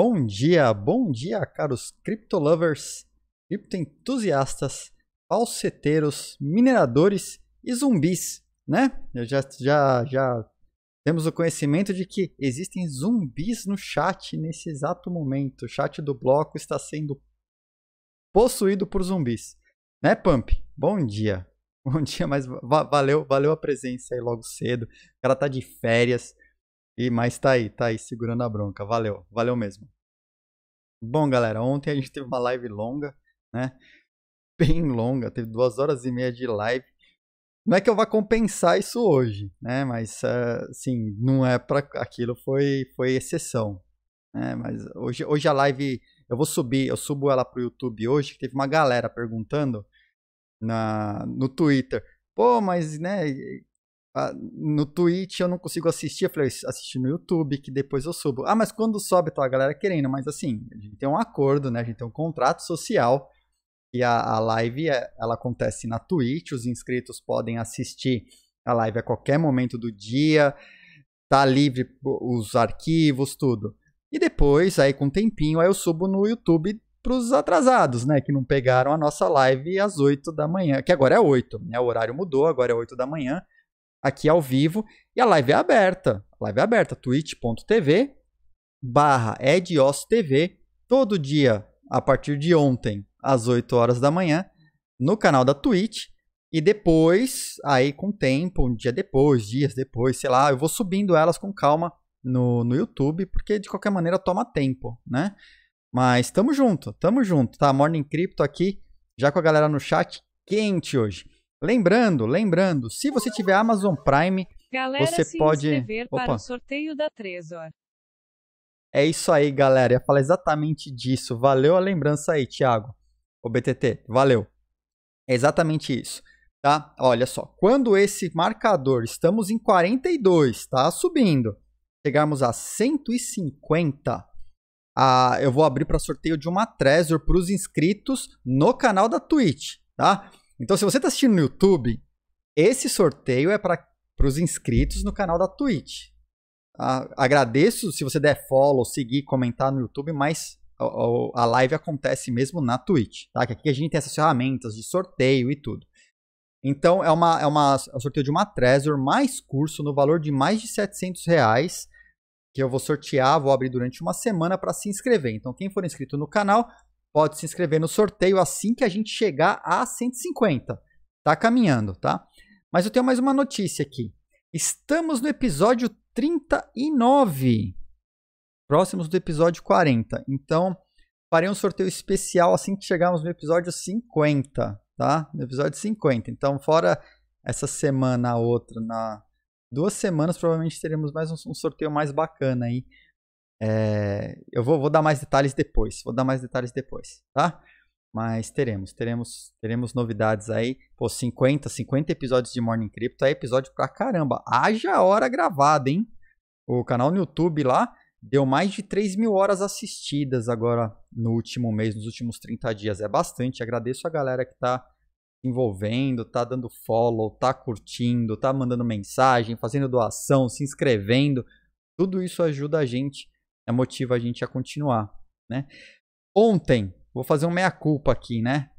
Bom dia, bom dia, caros criptolovers, criptoentusiastas, falseteiros, mineradores e zumbis, né? Eu já, já, já temos o conhecimento de que existem zumbis no chat nesse exato momento. O chat do bloco está sendo possuído por zumbis, né, Pump? Bom dia. Bom dia, mas valeu, valeu a presença aí logo cedo. O cara tá de férias. E mas tá aí, tá aí segurando a bronca. Valeu, valeu mesmo. Bom, galera, ontem a gente teve uma live longa, né? Bem longa, teve duas horas e meia de live. Não é que eu vá compensar isso hoje, né? Mas, assim, não é para aquilo foi foi exceção, né? Mas hoje hoje a live eu vou subir, eu subo ela pro YouTube hoje. que Teve uma galera perguntando na no Twitter, pô, mas né? Ah, no Twitch eu não consigo assistir, eu falei, assisti no YouTube, que depois eu subo. Ah, mas quando sobe, tá a galera querendo, mas assim, a gente tem um acordo, né? A gente tem um contrato social. E a, a live é, ela acontece na Twitch, os inscritos podem assistir a live a qualquer momento do dia, tá livre os arquivos, tudo. E depois, aí com um tempinho, aí eu subo no YouTube pros atrasados, né? Que não pegaram a nossa live às 8 da manhã, que agora é 8, né? O horário mudou, agora é 8 da manhã aqui ao vivo. E a live é aberta. A live é aberta, twitch.tv barra TV, todo dia, a partir de ontem, às 8 horas da manhã, no canal da Twitch. E depois, aí com o tempo, um dia depois, dias depois, sei lá, eu vou subindo elas com calma no, no YouTube, porque de qualquer maneira toma tempo, né? Mas tamo junto, tamo junto, tá? Morning Crypto aqui, já com a galera no chat quente hoje. Lembrando, lembrando, se você tiver Amazon Prime, galera, você se pode inscrever Opa. para o sorteio da Trezor. É isso aí, galera. ia falar exatamente disso. Valeu a lembrança aí, Thiago. O BTT, valeu. É exatamente isso, tá? Olha só, quando esse marcador, estamos em 42, tá subindo. Chegarmos a 150, ah, eu vou abrir para sorteio de uma Trezor para os inscritos no canal da Twitch, tá? Então, se você está assistindo no YouTube, esse sorteio é para os inscritos no canal da Twitch. Ah, agradeço se você der follow, seguir, comentar no YouTube, mas a, a live acontece mesmo na Twitch, tá? Que aqui a gente tem essas ferramentas de sorteio e tudo. Então, é, uma, é, uma, é um sorteio de uma Trezor mais curso no valor de mais de 700 reais, que eu vou sortear, vou abrir durante uma semana para se inscrever. Então, quem for inscrito no canal pode se inscrever no sorteio assim que a gente chegar a 150. Tá caminhando, tá? Mas eu tenho mais uma notícia aqui. Estamos no episódio 39, próximos do episódio 40. Então, farei um sorteio especial assim que chegarmos no episódio 50, tá? No episódio 50. Então, fora essa semana, a outra, na duas semanas, provavelmente teremos mais um, um sorteio mais bacana aí é, eu vou, vou dar mais detalhes depois, vou dar mais detalhes depois, tá? Mas teremos, teremos, teremos novidades aí. Pô, 50, 50 episódios de Morning Crypto é episódio pra caramba. Haja hora gravada, hein? O canal no YouTube lá deu mais de 3 mil horas assistidas agora no último mês, nos últimos 30 dias. É bastante. Agradeço a galera que tá envolvendo, tá dando follow, tá curtindo, tá mandando mensagem, fazendo doação, se inscrevendo. Tudo isso ajuda a gente é motiva a gente a continuar, né? Ontem, vou fazer um meia-culpa aqui, né?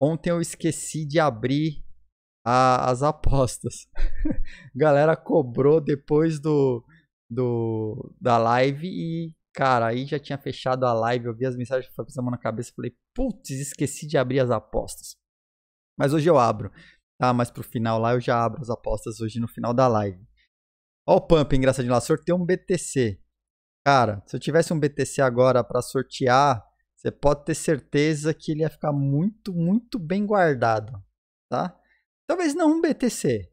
Ontem eu esqueci de abrir a, as apostas. Galera cobrou depois do, do da live e, cara, aí já tinha fechado a live. Eu vi as mensagens que passando na cabeça falei, putz, esqueci de abrir as apostas. Mas hoje eu abro, tá? Mas pro final lá eu já abro as apostas hoje no final da live. Ó o pump, engraçadinho lá, sorteio um BTC. Cara, se eu tivesse um BTC agora para sortear, você pode ter certeza que ele ia ficar muito, muito bem guardado, tá? Talvez não um BTC,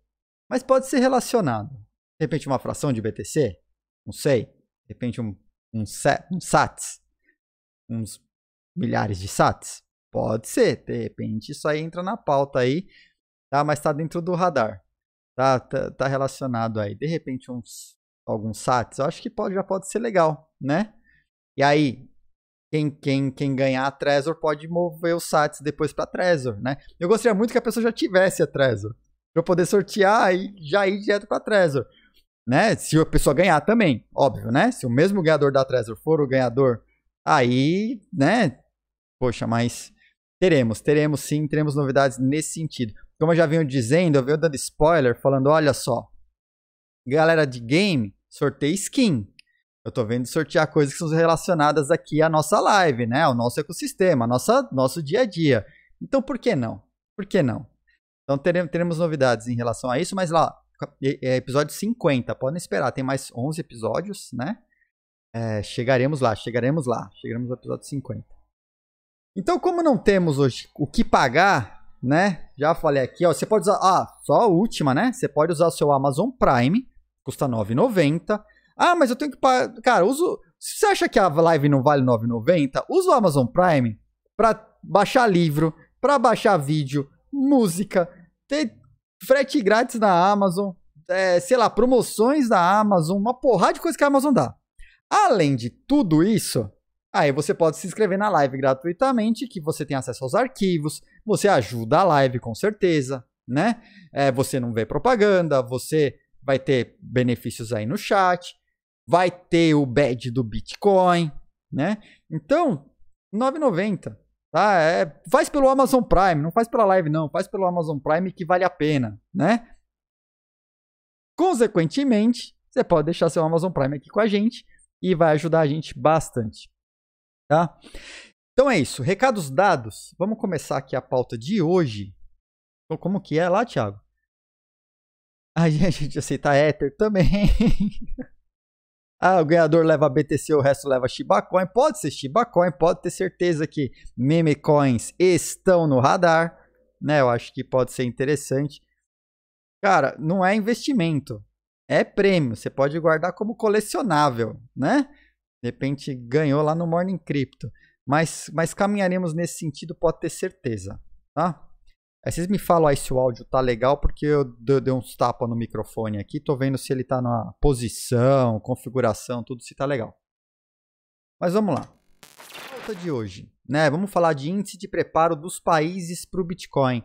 mas pode ser relacionado. De repente uma fração de BTC, não sei. De repente um, um, um SATs, uns milhares de SATs, pode ser. De repente isso aí entra na pauta aí, tá? Mas está dentro do radar, tá? tá? Tá relacionado aí. De repente uns alguns sites, eu acho que pode, já pode ser legal, né? E aí, quem, quem, quem ganhar a Trezor pode mover os sites depois para Trezor, né? Eu gostaria muito que a pessoa já tivesse a Trezor, para poder sortear e já ir direto para Trezor, né? Se a pessoa ganhar também, óbvio, né? Se o mesmo ganhador da Trezor for o ganhador, aí, né? Poxa, mas teremos, teremos sim, teremos novidades nesse sentido. Como eu já venho dizendo, eu venho dando spoiler, falando, olha só, galera de game, sorteio skin. Eu tô vendo sortear coisas que são relacionadas aqui à nossa live, né? Ao nosso ecossistema, nossa, nosso dia a dia. Então, por que não? Por que não? Então, teremos, teremos novidades em relação a isso, mas lá, é, é episódio 50, podem esperar, tem mais 11 episódios, né? É, chegaremos lá, chegaremos lá, chegaremos ao episódio 50. Então, como não temos hoje o que pagar, né? Já falei aqui, ó, você pode usar, ah, só a última, né? Você pode usar o seu Amazon Prime custa 9,90. Ah, mas eu tenho que pagar. Cara, uso. Se você acha que a live não vale 9,90, usa o Amazon Prime para baixar livro, para baixar vídeo, música, ter frete grátis na Amazon, é, sei lá, promoções da Amazon, uma porrada de coisa que a Amazon dá. Além de tudo isso, aí você pode se inscrever na live gratuitamente, que você tem acesso aos arquivos, você ajuda a live com certeza, né? É, você não vê propaganda, você vai ter benefícios aí no chat, vai ter o badge do Bitcoin, né? Então, 9,90, tá? É, faz pelo Amazon Prime, não faz pela live não, faz pelo Amazon Prime que vale a pena, né? Consequentemente, você pode deixar seu Amazon Prime aqui com a gente e vai ajudar a gente bastante, tá? Então é isso, recados dados. Vamos começar aqui a pauta de hoje. como que é lá, Thiago? A gente aceita Ether também. ah, o ganhador leva BTC, o resto leva Shibacoin. Pode ser Shibacoin, pode ter certeza que meme coins estão no radar. Né? Eu acho que pode ser interessante. Cara, não é investimento, é prêmio. Você pode guardar como colecionável, né? De repente ganhou lá no Morning Crypto. Mas, mas caminharemos nesse sentido, pode ter certeza, tá? Aí vocês me falam aí ah, se o áudio tá legal, porque eu dei uns tapas no microfone aqui, tô vendo se ele tá na posição, configuração, tudo se tá legal. Mas vamos lá. Pauta de hoje, né? Vamos falar de índice de preparo dos países para o Bitcoin.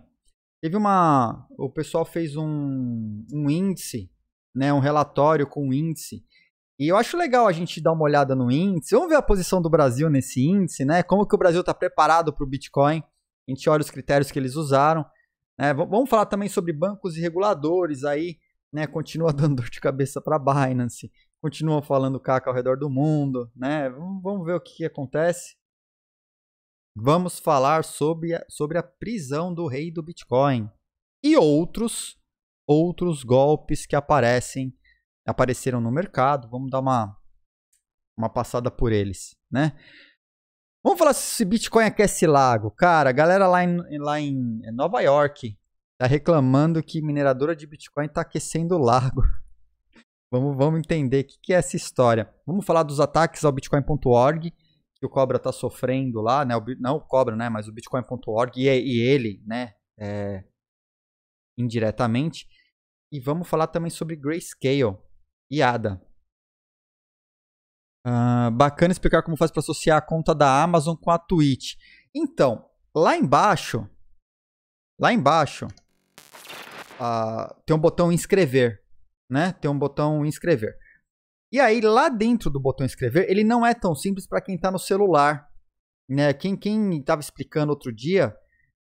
Teve uma. O pessoal fez um, um índice, né? Um relatório com índice. E eu acho legal a gente dar uma olhada no índice. Vamos ver a posição do Brasil nesse índice, né? Como que o Brasil está preparado para o Bitcoin. A gente olha os critérios que eles usaram. Né? Vamos falar também sobre bancos e reguladores aí, né? Continua dando dor de cabeça para a Binance, Continua falando caca ao redor do mundo, né? Vamos ver o que, que acontece. Vamos falar sobre a, sobre a prisão do rei do Bitcoin e outros outros golpes que aparecem apareceram no mercado. Vamos dar uma uma passada por eles, né? Vamos falar se Bitcoin aquece lago. Cara, a galera lá em, lá em Nova York tá reclamando que mineradora de Bitcoin tá aquecendo o lago. Vamos, vamos entender o que, que, é essa história. Vamos falar dos ataques ao Bitcoin.org, que o Cobra tá sofrendo lá, né? O, não o Cobra, né? Mas o Bitcoin.org e, e, ele, né? É, indiretamente. E vamos falar também sobre Grayscale e ADA. Uh, bacana explicar como faz para associar a conta da Amazon com a Twitch. Então, lá embaixo, lá embaixo, uh, tem um botão inscrever, né? Tem um botão inscrever. E aí, lá dentro do botão inscrever, ele não é tão simples para quem está no celular. Né? Quem estava explicando outro dia,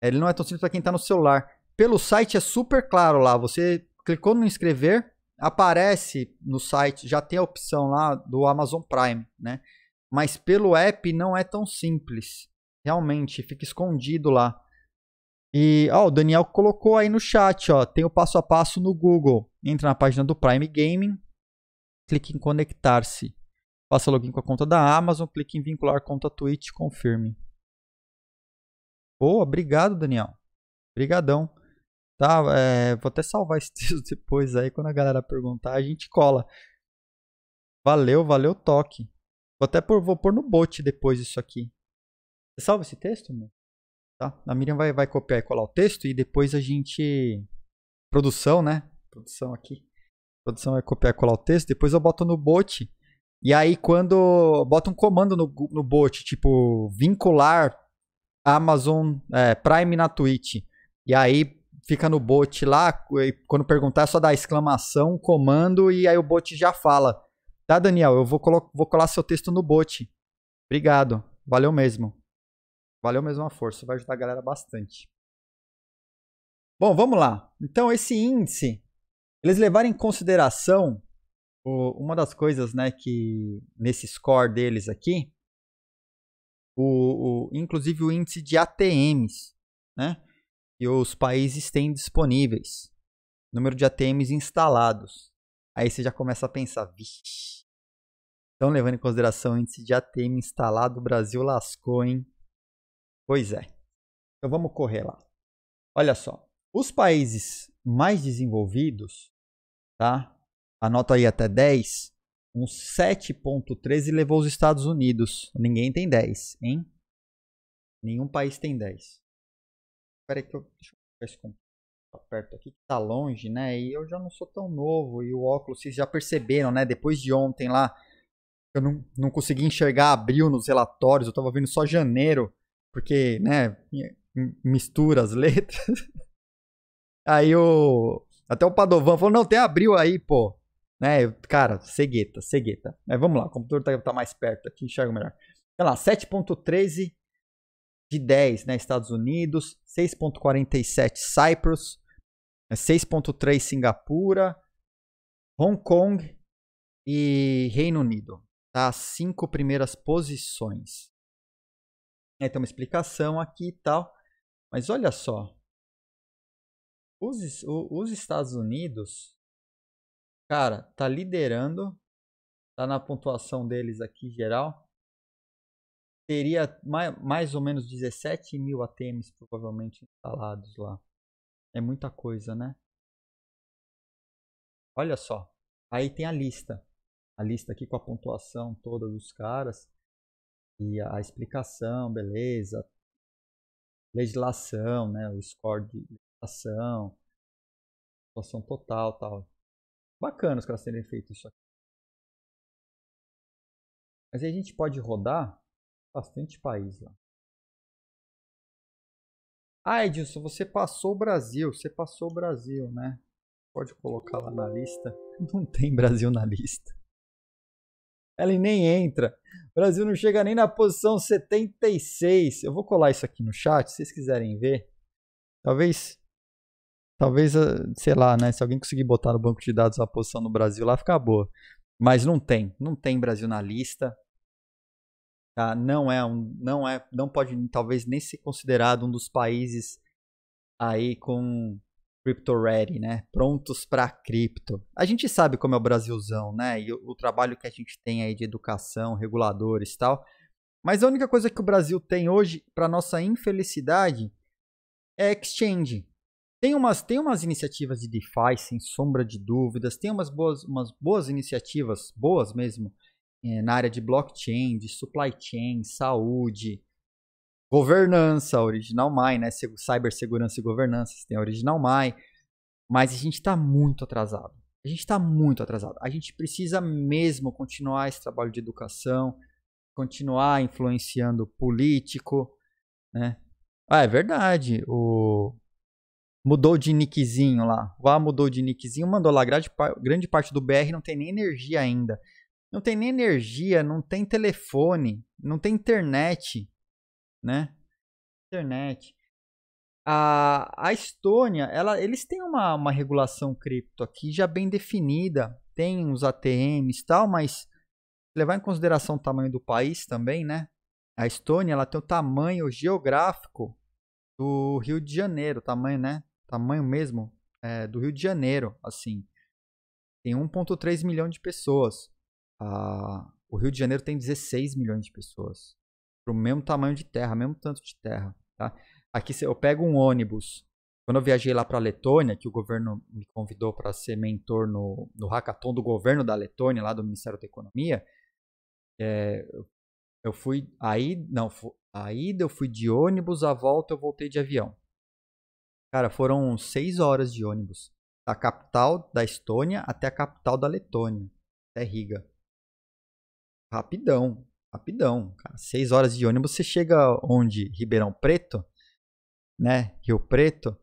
ele não é tão simples para quem está no celular. Pelo site é super claro lá. Você clicou no inscrever, aparece no site, já tem a opção lá do Amazon Prime, né? Mas pelo app não é tão simples. Realmente, fica escondido lá. E ó, o Daniel colocou aí no chat, ó, tem o passo a passo no Google. Entra na página do Prime Gaming, clique em conectar-se. Faça login com a conta da Amazon, clique em vincular conta Twitch, confirme. Boa, obrigado, Daniel. Obrigadão tá? É, vou até salvar esse texto depois aí, quando a galera perguntar, a gente cola. Valeu, valeu toque. Vou até pôr, vou no bot depois isso aqui. Você salva esse texto, meu? Tá? A Miriam vai, vai copiar e colar o texto e depois a gente... Produção, né? Produção aqui. Produção vai copiar e colar o texto, depois eu boto no bot. E aí quando... Bota um comando no, no bot, tipo, vincular Amazon é, Prime na Twitch. E aí fica no bot lá, quando perguntar é só dar exclamação, comando, e aí o bot já fala. Tá, Daniel, eu vou, vou colar seu texto no bot. Obrigado, valeu mesmo. Valeu mesmo a força, vai ajudar a galera bastante. Bom, vamos lá. Então, esse índice, eles levaram em consideração o, uma das coisas né, que nesse score deles aqui, o, o inclusive o índice de ATMs. Né? que os países têm disponíveis, número de ATMs instalados. Aí você já começa a pensar, vixe. Então, levando em consideração o índice de ATM instalado, o Brasil lascou, hein? Pois é. Então vamos correr lá. Olha só, os países mais desenvolvidos, tá? Anota aí até 10, um 7.13 levou os Estados Unidos. Ninguém tem 10, hein? Nenhum país tem 10. Espera que eu deixa eu ver se computador perto aqui que tá longe, né? E eu já não sou tão novo e o óculos vocês já perceberam, né? Depois de ontem lá eu não, não consegui enxergar abril nos relatórios, eu tava vendo só janeiro, porque, né, mistura as letras. Aí o até o Padovan falou: "Não, tem abril aí, pô". Né? Cara, cegueta, cegueta. Mas vamos lá, o computador tá, tá mais perto aqui, enxerga melhor. Olha lá, 7.13 de 10, né? Estados Unidos, 6.47 Cyprus, 6.3 né, Singapura, Hong Kong e Reino Unido. Tá? As cinco primeiras posições. Aí é, tem uma explicação aqui e tal. Mas olha só. Os, os Estados Unidos, cara, tá liderando. Tá na pontuação deles aqui geral teria mais, mais ou menos 17 mil ATMs provavelmente instalados lá. É muita coisa, né? Olha só. Aí tem a lista. A lista aqui com a pontuação toda dos caras. E a explicação, beleza. Legislação, né? O score de legislação. situação total tal. Bacana os caras terem feito isso aqui. Mas aí a gente pode rodar Bastante país lá. Ah, Edilson, você passou o Brasil. Você passou o Brasil, né? Pode colocar lá na lista. Não tem Brasil na lista. Ela nem entra. O Brasil não chega nem na posição 76. Eu vou colar isso aqui no chat, se vocês quiserem ver. Talvez. Talvez, ah, sei lá, né? Se alguém conseguir botar no banco de dados a posição no Brasil lá, fica boa. Mas não tem. Não tem Brasil na lista. Tá? Não é um, não é, não pode talvez nem ser considerado um dos países aí com crypto ready, né? Prontos para cripto. A gente sabe como é o Brasilzão, né? E o, o, trabalho que a gente tem aí de educação, reguladores e tal. Mas a única coisa que o Brasil tem hoje, para nossa infelicidade, é exchange. Tem umas, tem umas iniciativas de DeFi, sem sombra de dúvidas, tem umas boas, umas boas iniciativas, boas mesmo, é, na área de blockchain, de supply chain, saúde, governança, Original Mai, né? Cibersegurança e governança, tem a Original Mai. Mas a gente está muito atrasado. A gente está muito atrasado. A gente precisa mesmo continuar esse trabalho de educação, continuar influenciando político, né? Ah, é verdade. O mudou de nickzinho lá. Vá mudou de nickzinho, mandou lá grande parte do BR não tem nem energia ainda não tem nem energia, não tem telefone, não tem internet, né? Internet. A, a Estônia, ela, eles têm uma, uma regulação cripto aqui já bem definida, tem uns ATMs e tal, mas levar em consideração o tamanho do país também, né? A Estônia, ela tem o tamanho geográfico do Rio de Janeiro, tamanho, né? Tamanho mesmo é, do Rio de Janeiro, assim. Tem 1.3 milhão de pessoas a, ah, o Rio de Janeiro tem 16 milhões de pessoas. Para o mesmo tamanho de terra, mesmo tanto de terra. Tá? Aqui eu pego um ônibus. Quando eu viajei lá para a Letônia, que o governo me convidou para ser mentor no, no hackathon do governo da Letônia, lá do Ministério da Economia, é, eu fui. Aí, não, a ida eu fui de ônibus, a volta eu voltei de avião. Cara, foram seis horas de ônibus. Da capital da Estônia até a capital da Letônia, até Riga. Rapidão, rapidão. Cara, seis horas de ônibus, você chega onde? Ribeirão Preto? Né? Rio Preto?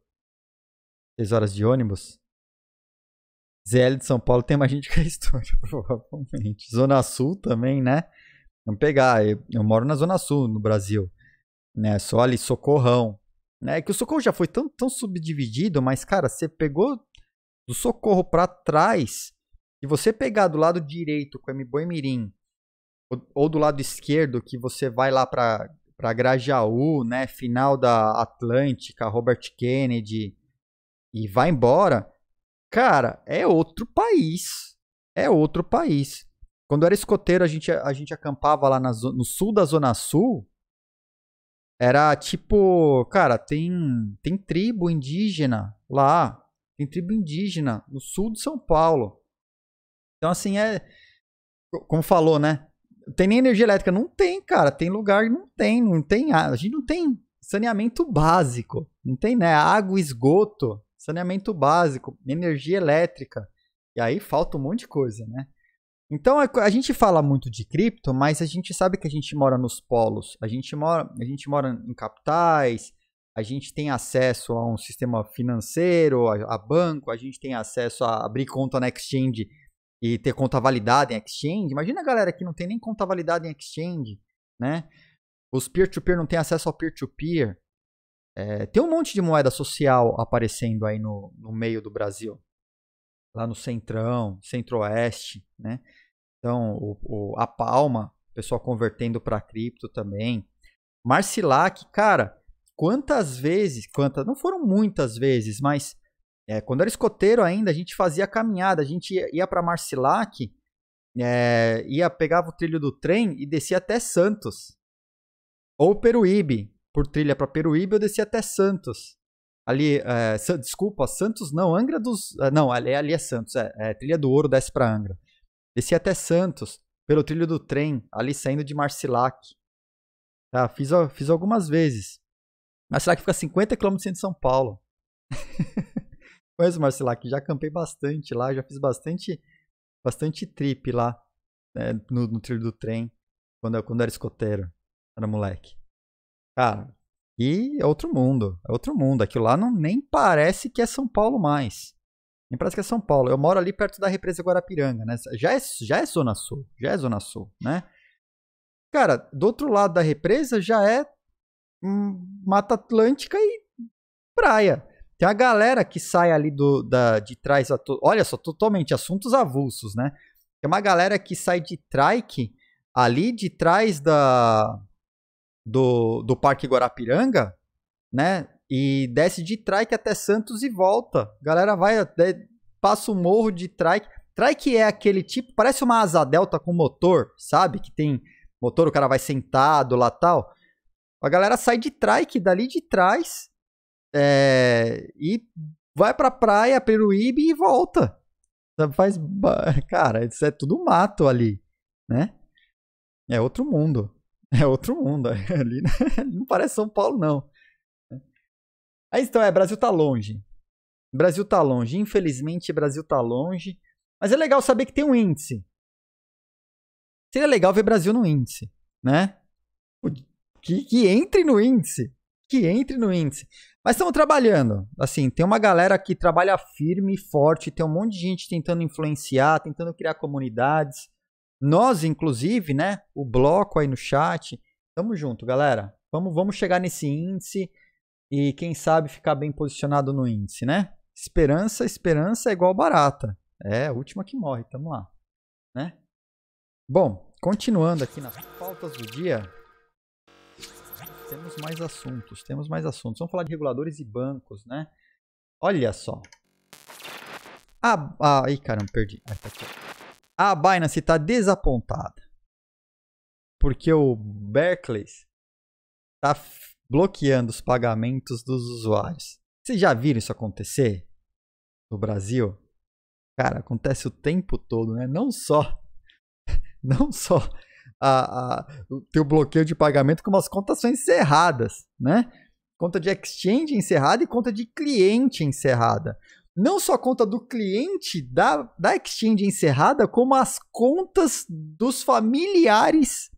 Seis horas de ônibus? ZL de São Paulo tem mais gente que a história, provavelmente. Zona Sul também, né? Vamos pegar, eu, eu, moro na Zona Sul, no Brasil. Né? Só ali, Socorrão. Né? Que o Socorro já foi tão, tão subdividido, mas, cara, você pegou do Socorro para trás, e você pegar do lado direito com o M Mirim ou do lado esquerdo, que você vai lá para para Grajaú, né, final da Atlântica, Robert Kennedy e vai embora, cara, é outro país. É outro país. Quando era escoteiro, a gente, a gente acampava lá na, no sul da Zona Sul. Era tipo, cara, tem, tem tribo indígena lá. Tem tribo indígena no sul de São Paulo. Então, assim, é. Como falou, né? Tem nem energia elétrica? Não tem, cara. Tem lugar, não tem, não tem. A gente não tem saneamento básico. Não tem, né? Água, esgoto, saneamento básico, energia elétrica. E aí falta um monte de coisa, né? Então é, a, gente fala muito de cripto, mas a gente sabe que a gente mora nos polos. A gente mora, a gente mora em capitais, a gente tem acesso a um sistema financeiro, a, a banco, a gente tem acesso a abrir conta na exchange e ter conta validada em exchange. Imagina a galera que não tem nem conta validada em exchange, né? Os peer-to-peer -peer não têm acesso ao peer-to-peer. -peer. É, tem um monte de moeda social aparecendo aí no, no meio do Brasil. Lá no Centrão, Centro-Oeste, né? Então, o, o, a Palma, pessoal convertendo para cripto também. Marcilac, cara, quantas vezes, quantas, não foram muitas vezes, mas é, quando era escoteiro ainda, a gente fazia caminhada, a gente ia, ia para Marcilac, é, ia pegava o trilho do trem e descia até Santos. Ou Peruíbe, por trilha para Peruíbe eu descia até Santos. Ali, é, desculpa, Santos não, Angra dos, é, não, ali, ali é Santos, é, é trilha do Ouro desce para Angra. Descia até Santos pelo trilho do trem, ali saindo de Marcilac. Tá, fiz, fiz algumas vezes. Marcilac fica 50 km de São Paulo. Conheço Marcelac, já campei bastante lá, já fiz bastante bastante trip lá né, no, no, trilho do trem, quando eu, quando eu era escoteiro, era moleque. Cara, e é outro mundo, é outro mundo. Aquilo lá não nem parece que é São Paulo mais. Nem parece que é São Paulo. Eu moro ali perto da represa Guarapiranga, né? Já é, já é Zona Sul, já é Zona Sul, né? Cara, do outro lado da represa já é hum, Mata Atlântica e praia a galera que sai ali do, da, de trás, olha só, totalmente assuntos avulsos, né? Tem uma galera que sai de trike ali de trás da, do, do Parque Guarapiranga, né? E desce de trike até Santos e volta. A galera vai até, passa o morro de trike. Trike é aquele tipo, parece uma asa delta com motor, sabe? Que tem motor, o cara vai sentado lá tal. A galera sai de trike dali de trás é, e vai pra praia, Peruíbe e volta. faz. Cara, isso é tudo mato ali, né? É outro mundo. É outro mundo. ali né? não parece São Paulo, não. Aí então, é, Brasil tá longe. Brasil tá longe. Infelizmente, Brasil tá longe. Mas é legal saber que tem um índice. Seria legal ver Brasil no índice, né? Que, que entre no índice. Que entre no índice. Mas estamos trabalhando. Assim, tem uma galera que trabalha firme e forte, tem um monte de gente tentando influenciar, tentando criar comunidades. Nós, inclusive, né? O bloco aí no chat. Tamo junto, galera. Vamos, vamos chegar nesse índice e, quem sabe, ficar bem posicionado no índice, né? Esperança, esperança é igual barata. É, a última que morre, tamo lá. Né? Bom, continuando aqui nas pautas do dia temos mais assuntos, temos mais assuntos. Vamos falar de reguladores e bancos, né? Olha só. A, a, ai, caramba, perdi. Ai, tá aqui. A Binance está desapontada. Porque o Berkeley está bloqueando os pagamentos dos usuários. Vocês já viram isso acontecer no Brasil? Cara, acontece o tempo todo, né? Não só. Não só a, a, o teu bloqueio de pagamento com umas contas são encerradas, né? Conta de exchange encerrada e conta de cliente encerrada. Não só a conta do cliente da, da exchange encerrada, como as contas dos familiares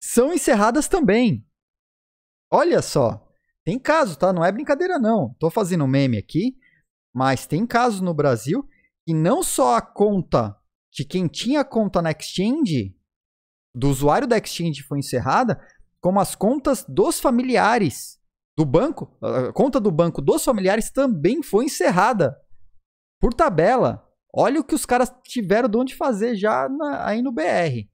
são encerradas também. Olha só, tem caso, tá? Não é brincadeira não. Tô fazendo meme aqui, mas tem casos no Brasil que não só a conta de quem tinha conta na exchange do usuário da exchange foi encerrada, como as contas dos familiares do banco, a conta do banco dos familiares também foi encerrada por tabela. Olha o que os caras tiveram de onde fazer já na, aí no BR.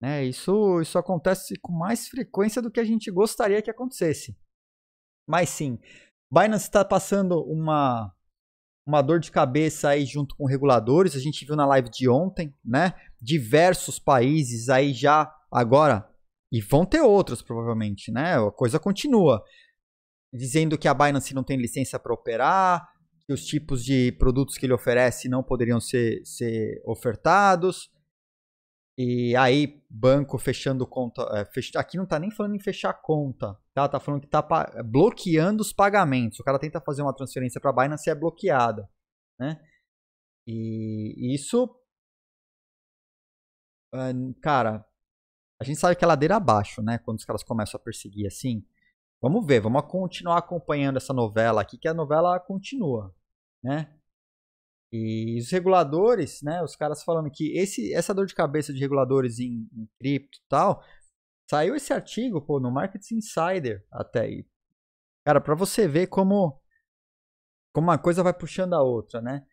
Né? Isso, isso acontece com mais frequência do que a gente gostaria que acontecesse. Mas sim, Binance está passando uma uma dor de cabeça aí junto com reguladores. A gente viu na live de ontem, né? Diversos países aí já agora e vão ter outros provavelmente, né? A coisa continua dizendo que a Binance não tem licença para operar, que os tipos de produtos que ele oferece não poderiam ser, ser ofertados. E aí, banco fechando conta. É, fech... Aqui não tá nem falando em fechar conta, tá? Tá falando que tá pa... bloqueando os pagamentos. O cara tenta fazer uma transferência para Binance e é bloqueada, né? E isso. É, cara, a gente sabe que é ladeira abaixo, né? Quando os caras começam a perseguir assim. Vamos ver, vamos continuar acompanhando essa novela aqui, que a novela continua, né? E os reguladores, né, os caras falando que esse, essa dor de cabeça de reguladores em, em cripto e tal, saiu esse artigo, pô, no Market Insider até aí. Cara, para você ver como como uma coisa vai puxando a outra, né?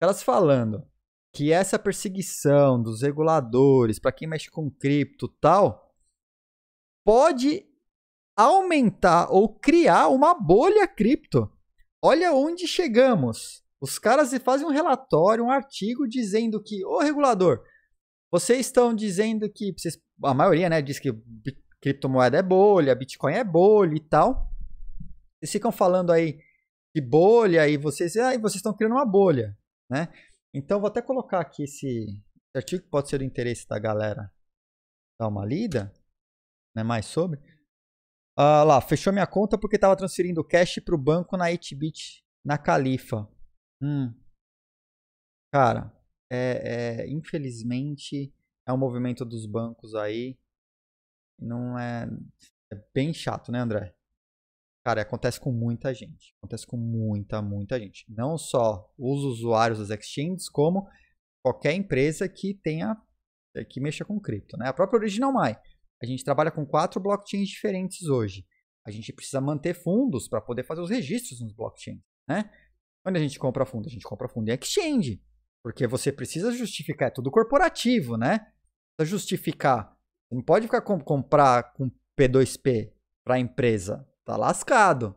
Elas falando que essa perseguição dos reguladores para quem mexe com cripto tal pode aumentar ou criar uma bolha cripto. Olha onde chegamos. Os caras fazem um relatório, um artigo dizendo que, ô regulador, vocês estão dizendo que, vocês, a maioria, né, diz que criptomoeda é bolha, Bitcoin é bolha e tal. Vocês ficam falando aí de bolha e vocês, aí ah, vocês estão criando uma bolha, né? Então vou até colocar aqui esse artigo que pode ser do interesse da galera dar uma lida, né, mais sobre. Ah, lá, fechou minha conta porque estava transferindo cash para o banco na 8bit na Califa. Hum. Cara, é, é, infelizmente é um movimento dos bancos aí. Não é, é bem chato, né, André? Cara, acontece com muita gente. Acontece com muita, muita gente. Não só os usuários das exchanges, como qualquer empresa que tenha é, que mexa com cripto, né? A própria Original My, a gente trabalha com quatro blockchains diferentes hoje. A gente precisa manter fundos para poder fazer os registros nos blockchains, né? Onde a gente compra fundo? A gente compra fundo em exchange. Porque você precisa justificar, é tudo corporativo, né? Precisa justificar. Você não pode ficar com, comprar com P2P para a empresa. Tá lascado.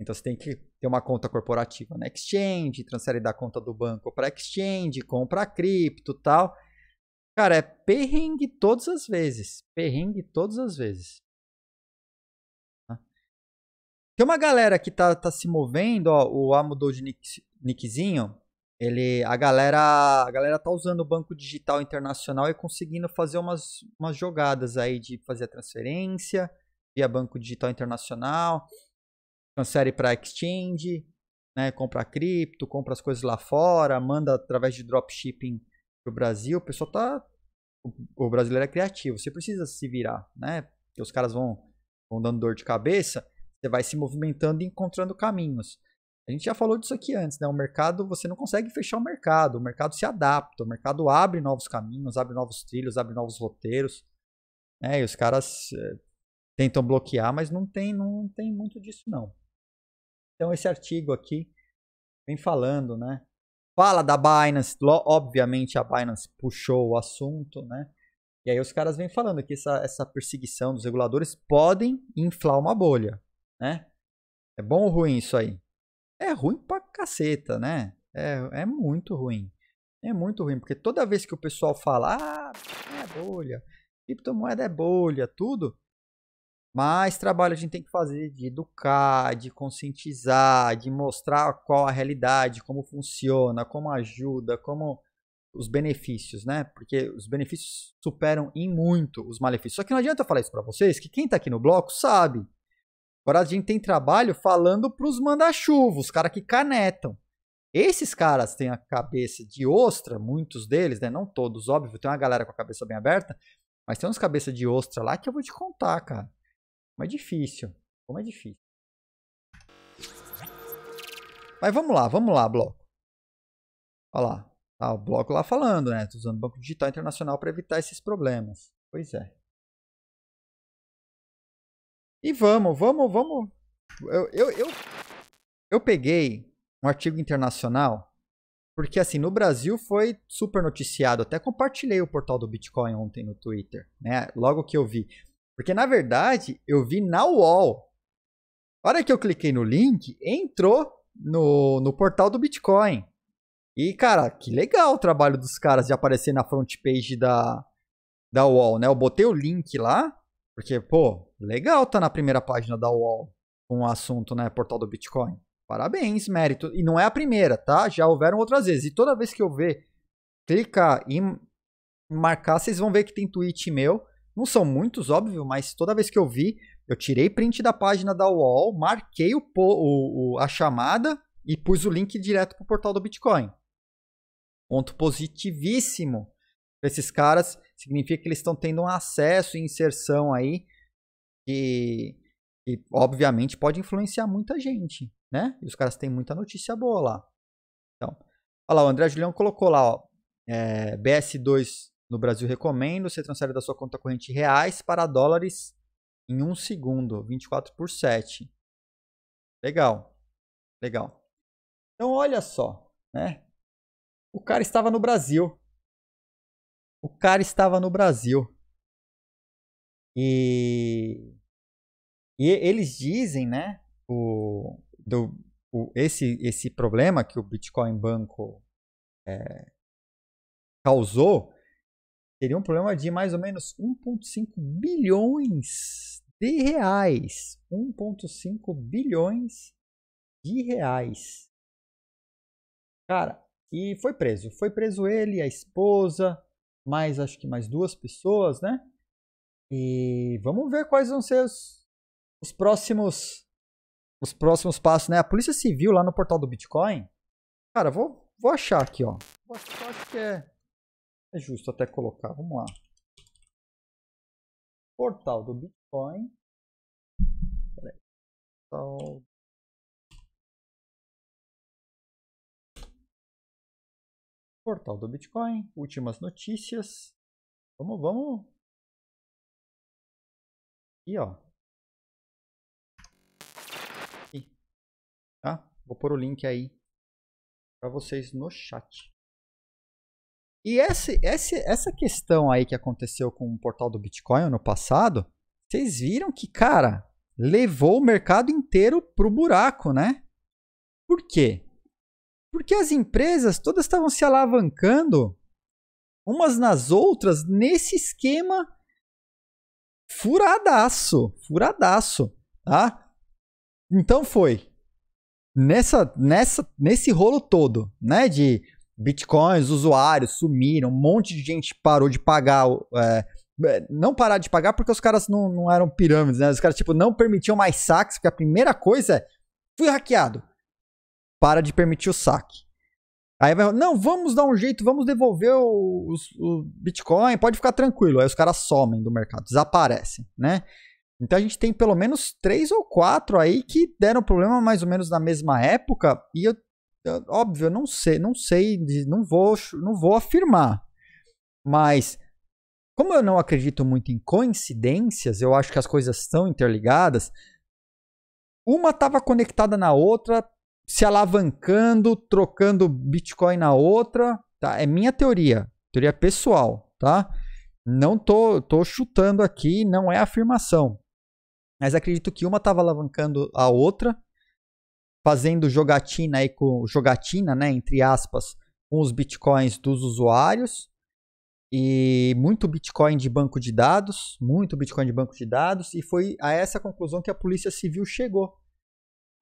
Então você tem que ter uma conta corporativa na exchange, transfere da conta do banco para exchange, compra cripto tal. Cara, é perrengue todas as vezes. Perrengue todas as vezes. Tem uma galera que tá, tá se movendo, ó, o A mudou de nick, nickzinho. Ele, a galera, a galera tá usando o banco digital internacional e conseguindo fazer umas, umas jogadas aí de fazer a transferência via banco digital internacional, transfere para exchange, né, compra cripto, compra as coisas lá fora, manda através de dropshipping pro Brasil. O pessoal tá o brasileiro é criativo, você precisa se virar, né? Porque os caras vão, vão dando dor de cabeça. Você vai se movimentando e encontrando caminhos. A gente já falou disso aqui antes, né? O mercado, você não consegue fechar o mercado, o mercado se adapta, o mercado abre novos caminhos, abre novos trilhos, abre novos roteiros. Né? E os caras é, tentam bloquear, mas não tem, não tem muito disso, não. Então esse artigo aqui vem falando, né? Fala da Binance, obviamente a Binance puxou o assunto, né? E aí os caras vêm falando que essa, essa perseguição dos reguladores podem inflar uma bolha né? É bom ou ruim isso aí? É ruim pra caceta, né? É, é muito ruim. É muito ruim, porque toda vez que o pessoal fala, ah, é bolha, criptomoeda é bolha, tudo, mas trabalho a gente tem que fazer de educar, de conscientizar, de mostrar qual a realidade, como funciona, como ajuda, como os benefícios, né? Porque os benefícios superam em muito os malefícios. Só que não adianta eu falar isso para vocês, que quem tá aqui no bloco sabe. Agora a gente tem trabalho falando pros manda-chuva, os caras que canetam. Esses caras têm a cabeça de ostra, muitos deles, né? Não todos, óbvio, tem uma galera com a cabeça bem aberta, mas tem uns cabeça de ostra lá que eu vou te contar, cara. Como é difícil. Como é difícil. Mas vamos lá, vamos lá, bloco. Olha lá. Tá o bloco lá falando, né? Tô usando banco digital internacional para evitar esses problemas. Pois é. E vamos, vamos, vamos. Eu, eu, eu, eu peguei um artigo internacional, porque assim, no Brasil foi super noticiado. Até compartilhei o portal do Bitcoin ontem no Twitter, né? Logo que eu vi. Porque na verdade, eu vi na UOL. A hora que eu cliquei no link, entrou no, no portal do Bitcoin. E, cara, que legal o trabalho dos caras de aparecer na front page da, da UOL, né? Eu botei o link lá porque, pô, legal tá na primeira página da UOL com um o assunto, né, portal do Bitcoin. Parabéns, mérito. E não é a primeira, tá? Já houveram outras vezes. E toda vez que eu ver, clicar e marcar, vocês vão ver que tem tweet meu. Não são muitos, óbvio, mas toda vez que eu vi, eu tirei print da página da UOL, marquei o, o, o a chamada e pus o link direto pro portal do Bitcoin. Ponto positivíssimo pra esses caras significa que eles estão tendo um acesso e inserção aí que, que obviamente pode influenciar muita gente, né? E os caras têm muita notícia boa lá. Então, olha lá, o André Julião colocou lá, ó, é, BS2 no Brasil recomendo, você transfere da sua conta corrente reais para dólares em um segundo, 24 por 7. Legal, legal. Então, olha só, né? O cara estava no Brasil, o cara estava no Brasil. E, e eles dizem, né? O, do, o, esse, esse problema que o Bitcoin Banco é, causou seria um problema de mais ou menos 1,5 bilhões de reais. 1,5 bilhões de reais. Cara, e foi preso. Foi preso ele, a esposa, mais acho que mais duas pessoas, né? E vamos ver quais vão ser os, os próximos os próximos passos, né? A Polícia Civil lá no portal do Bitcoin. Cara, vou, vou achar aqui, ó. acho que é, é justo até colocar. Vamos lá. Portal do Bitcoin. Portal Portal do Bitcoin, últimas notícias. Vamos, vamos. E ó. Aqui. Ah, tá? Vou pôr o link aí para vocês no chat. E essa, essa, essa questão aí que aconteceu com o portal do Bitcoin no passado, vocês viram que, cara, levou o mercado inteiro pro buraco, né? Por quê? Porque as empresas todas estavam se alavancando umas nas outras nesse esquema furadaço, furadaço, tá? Então foi nessa nessa nesse rolo todo, né, de bitcoins, usuários sumiram, um monte de gente parou de pagar é, é, não parar de pagar porque os caras não, não eram pirâmides, né? Os caras, tipo, não permitiam mais saques, porque a primeira coisa é, fui hackeado, para de permitir o saque. Aí vai, não, vamos dar um jeito, vamos devolver o, o, o Bitcoin, pode ficar tranquilo. Aí os caras somem do mercado, desaparecem, né? Então a gente tem pelo menos três ou quatro aí que deram problema mais ou menos na mesma época. E eu, eu óbvio, eu não sei, não sei, não vou, não vou afirmar. Mas como eu não acredito muito em coincidências, eu acho que as coisas estão interligadas. Uma estava conectada na outra, se alavancando, trocando Bitcoin na outra, tá? É minha teoria, teoria pessoal, tá? Não tô, tô chutando aqui, não é afirmação. Mas acredito que uma estava alavancando a outra, fazendo jogatina aí com jogatina, né, entre aspas, com os bitcoins dos usuários e muito bitcoin de banco de dados, muito bitcoin de banco de dados e foi a essa conclusão que a Polícia Civil chegou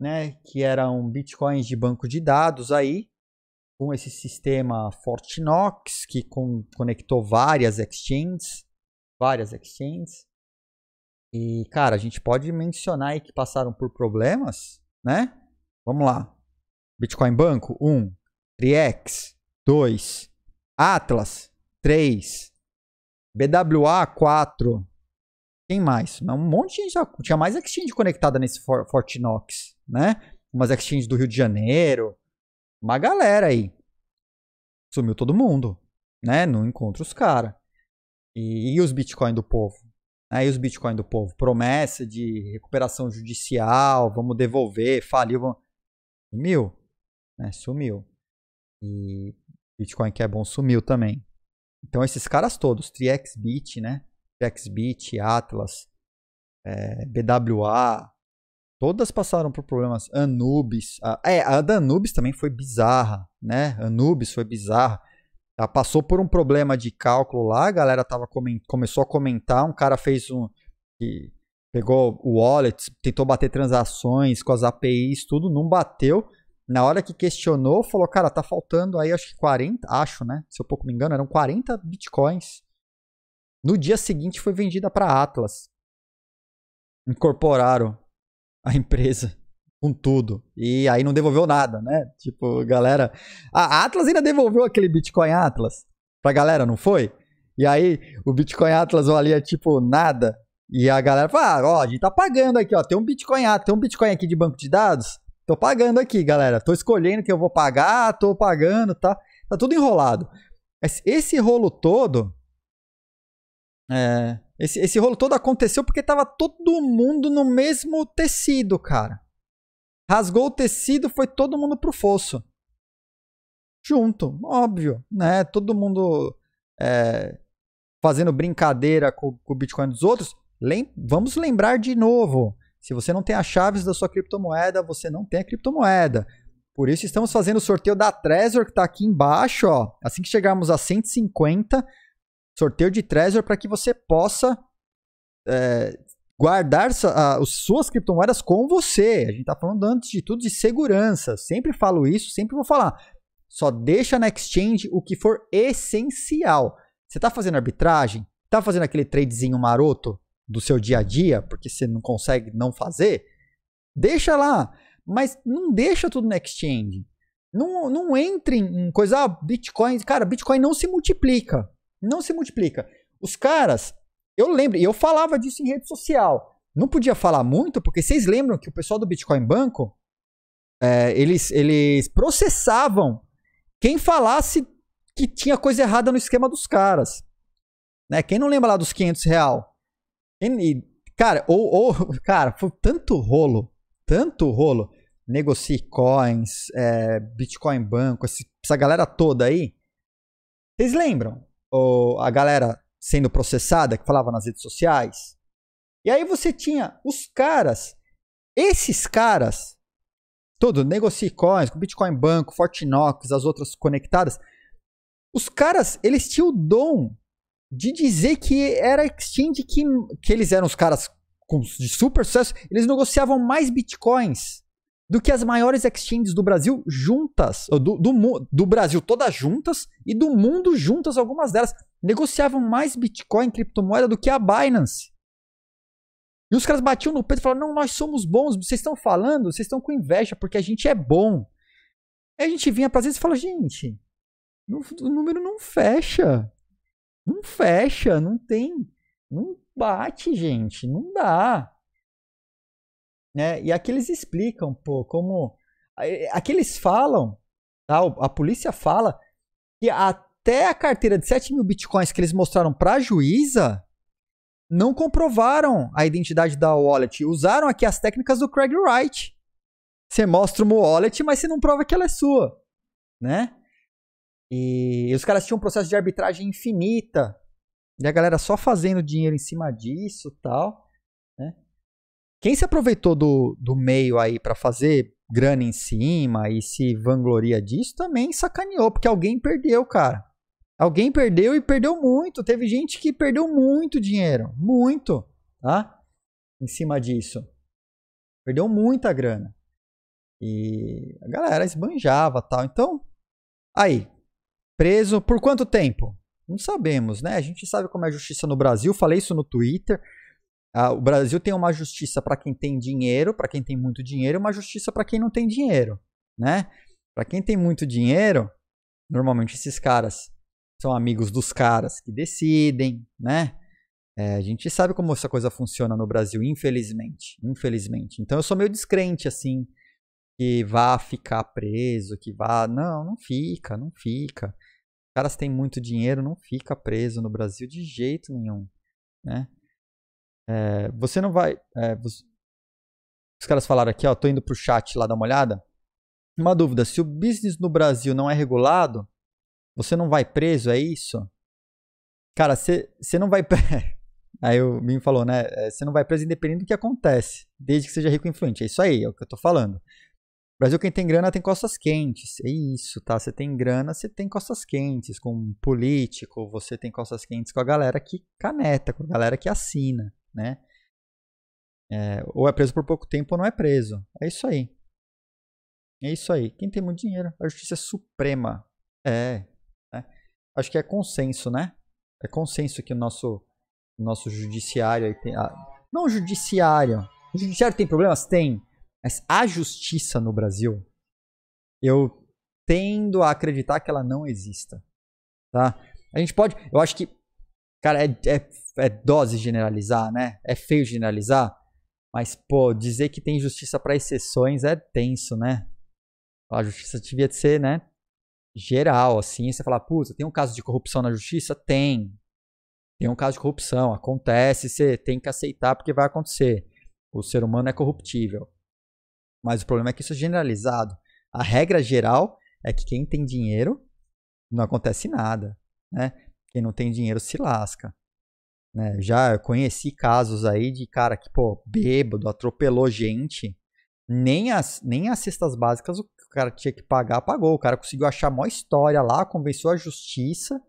né, que eram bitcoins de banco de dados aí, com esse sistema Fortinox que com, conectou várias exchanges, várias exchanges. E cara, a gente pode mencionar aí que passaram por problemas, né? Vamos lá. Bitcoin Banco 1, um. Triex 2, Atlas 3, BWA 4, quem mais? Um monte de gente. Já, tinha mais exchange conectada nesse Fortinox, né? Umas exchanges do Rio de Janeiro. Uma galera aí. Sumiu todo mundo, né? Não encontra os caras. E, e, os Bitcoin do povo? Né? E os Bitcoin do povo? Promessa de recuperação judicial, vamos devolver, faliu. Vamos... Sumiu. Né? Sumiu. E Bitcoin que é bom sumiu também. Então esses caras todos, 3 Bit, né? Xbit, Atlas, é, BWA, todas passaram por problemas. Anubis, a, é, a da Anubis também foi bizarra, né? Anubis foi bizarra. Ela passou por um problema de cálculo lá, a galera tava começou a comentar, um cara fez um. Que pegou o wallet, tentou bater transações com as APIs, tudo, não bateu. Na hora que questionou, falou, cara, tá faltando aí acho que 40, acho, né? Se eu pouco me engano, eram 40 bitcoins no dia seguinte foi vendida para Atlas. Incorporaram a empresa com tudo. E aí não devolveu nada, né? Tipo, galera. A Atlas ainda devolveu aquele Bitcoin Atlas pra galera, não foi? E aí o Bitcoin Atlas valia tipo nada. E a galera fala: ah, ó, a gente tá pagando aqui, ó. Tem um Bitcoin Atlas, tem um Bitcoin aqui de banco de dados. Tô pagando aqui, galera. Tô escolhendo que eu vou pagar, tô pagando, tá? Tá tudo enrolado. Esse rolo todo é, esse, esse rolo todo aconteceu porque tava todo mundo no mesmo tecido, cara. Rasgou o tecido, foi todo mundo pro fosso. Junto, óbvio, né? Todo mundo é, fazendo brincadeira com, com, o Bitcoin dos outros. Lem vamos lembrar de novo. Se você não tem as chaves da sua criptomoeda, você não tem a criptomoeda. Por isso estamos fazendo o sorteio da Trezor que está aqui embaixo, ó. Assim que chegarmos a 150, sorteio de Trezor para que você possa é, guardar a, as suas criptomoedas com você. A gente está falando antes de tudo de segurança. Sempre falo isso, sempre vou falar. Só deixa na exchange o que for essencial. Você está fazendo arbitragem? Está fazendo aquele tradezinho maroto do seu dia a dia, porque você não consegue não fazer? Deixa lá, mas não deixa tudo na exchange. Não, não entre em coisa, ah, Bitcoin, cara, Bitcoin não se multiplica. Não se multiplica. Os caras, eu lembro, e eu falava disso em rede social. Não podia falar muito, porque vocês lembram que o pessoal do Bitcoin Banco, é, eles, eles processavam quem falasse que tinha coisa errada no esquema dos caras. Né? Quem não lembra lá dos 500 real? Quem, cara, ou, ou, cara, foi tanto rolo, tanto rolo. Negocie Coins, é, Bitcoin Banco, essa galera toda aí. Vocês lembram? a galera sendo processada, que falava nas redes sociais. E aí você tinha os caras, esses caras, tudo, negocie coins, com Bitcoin Banco, Fortinox, as outras conectadas. Os caras, eles tinham o dom de dizer que era exchange que, que eles eram os caras com, de super sucesso, eles negociavam mais bitcoins do que as maiores exchanges do Brasil juntas, do, do, do, Brasil todas juntas e do mundo juntas, algumas delas negociavam mais Bitcoin, criptomoeda, do que a Binance. E os caras batiam no peito e falavam: não, nós somos bons, vocês estão falando, vocês estão com inveja, porque a gente é bom. Aí a gente vinha para vezes e falava: gente, o número não fecha. Não fecha, não tem. Não bate, gente, não dá. Né? E aqui eles explicam, pô, como. Aqui eles falam, tá? a polícia fala, que até a carteira de 7 mil bitcoins que eles mostraram para a juíza não comprovaram a identidade da wallet. Usaram aqui as técnicas do Craig Wright. Você mostra uma wallet, mas você não prova que ela é sua, né? E os caras tinham um processo de arbitragem infinita. E a galera só fazendo dinheiro em cima disso tal. Quem se aproveitou do, do meio aí para fazer grana em cima e se vangloria disso também sacaneou, porque alguém perdeu, cara. Alguém perdeu e perdeu muito. Teve gente que perdeu muito dinheiro, muito, tá? Em cima disso. Perdeu muita grana. E a galera esbanjava, tal. Então, aí, preso por quanto tempo? Não sabemos, né? A gente sabe como é a justiça no Brasil. Falei isso no Twitter. Ah, o Brasil tem uma justiça para quem tem dinheiro, para quem tem muito dinheiro, uma justiça para quem não tem dinheiro, né? Para quem tem muito dinheiro, normalmente esses caras são amigos dos caras que decidem, né? É, a gente sabe como essa coisa funciona no Brasil, infelizmente, infelizmente. Então eu sou meio descrente assim que vá ficar preso, que vá, não, não fica, não fica. Os caras têm muito dinheiro, não fica preso no Brasil de jeito nenhum, né? É, você não vai. É, você... Os caras falaram aqui, ó, tô indo pro chat lá dar uma olhada. Uma dúvida: se o business no Brasil não é regulado, você não vai preso, é isso? Cara, você não vai. aí o mim falou, né? É, você não vai preso independente do que acontece, desde que seja rico e influente. É isso aí, é o que eu tô falando. Brasil, quem tem grana tem costas quentes. É isso, tá? Você tem grana, você tem costas quentes com um político, você tem costas quentes com a galera que caneta, com a galera que assina né? É, ou é preso por pouco tempo ou não é preso. É isso aí. É isso aí. Quem tem muito dinheiro? A Justiça Suprema. É. Né? Acho que é consenso, né? É consenso que o nosso, nosso judiciário. Tem, não o judiciário. O judiciário tem problemas? Tem. Mas a justiça no Brasil, eu tendo a acreditar que ela não exista. Tá? A gente pode. Eu acho que. Cara, é, é é dose generalizar, né? É feio generalizar, mas pô, dizer que tem justiça para exceções é tenso, né? A justiça devia ser, né? Geral, assim, você falar, puta, tem um caso de corrupção na justiça? Tem. Tem um caso de corrupção, acontece, você tem que aceitar porque vai acontecer. O ser humano é corruptível. Mas o problema é que isso é generalizado. A regra geral é que quem tem dinheiro não acontece nada, né? Quem não tem dinheiro se lasca. Né? Já conheci casos aí de cara que, pô, bêbado, atropelou gente. Nem as, nem as cestas básicas o cara tinha que pagar, pagou. O cara conseguiu achar uma história lá, convenceu a justiça. O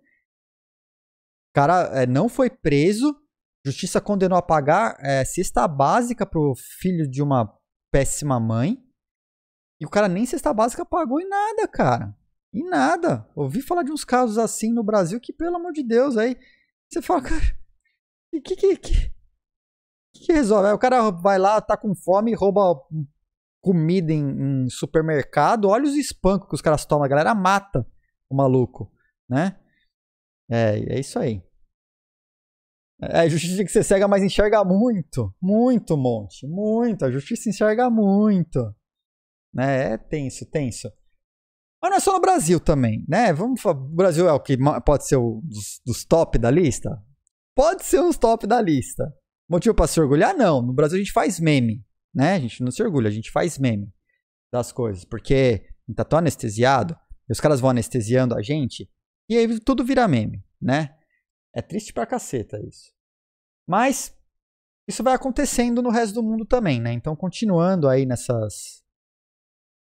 cara é, não foi preso. Justiça condenou a pagar é, cesta básica pro filho de uma péssima mãe. E o cara nem cesta básica pagou em nada, cara. Em nada. Ouvi falar de uns casos assim no Brasil que, pelo amor de Deus, aí você fala, cara, que, que, que, que resolve? o cara vai lá, tá com fome, rouba comida em, em supermercado. Olha os espancos que os caras tomam. A galera mata o maluco, né? É, é isso aí. É, a justiça que você cega, mas enxerga muito. Muito, monte. Muito. A justiça enxerga muito. Né? É tenso, tenso. Mas não é só no Brasil também, né? Vamos falar, o Brasil é o que pode ser o dos, dos top da lista? Pode ser os top da lista. Motivo para se orgulhar? Não. No Brasil a gente faz meme, né? A gente não se orgulha, a gente faz meme das coisas, porque a gente tá tão anestesiado, e os caras vão anestesiando a gente, e aí tudo vira meme, né? É triste pra caceta isso. Mas isso vai acontecendo no resto do mundo também, né? Então, continuando aí nessas,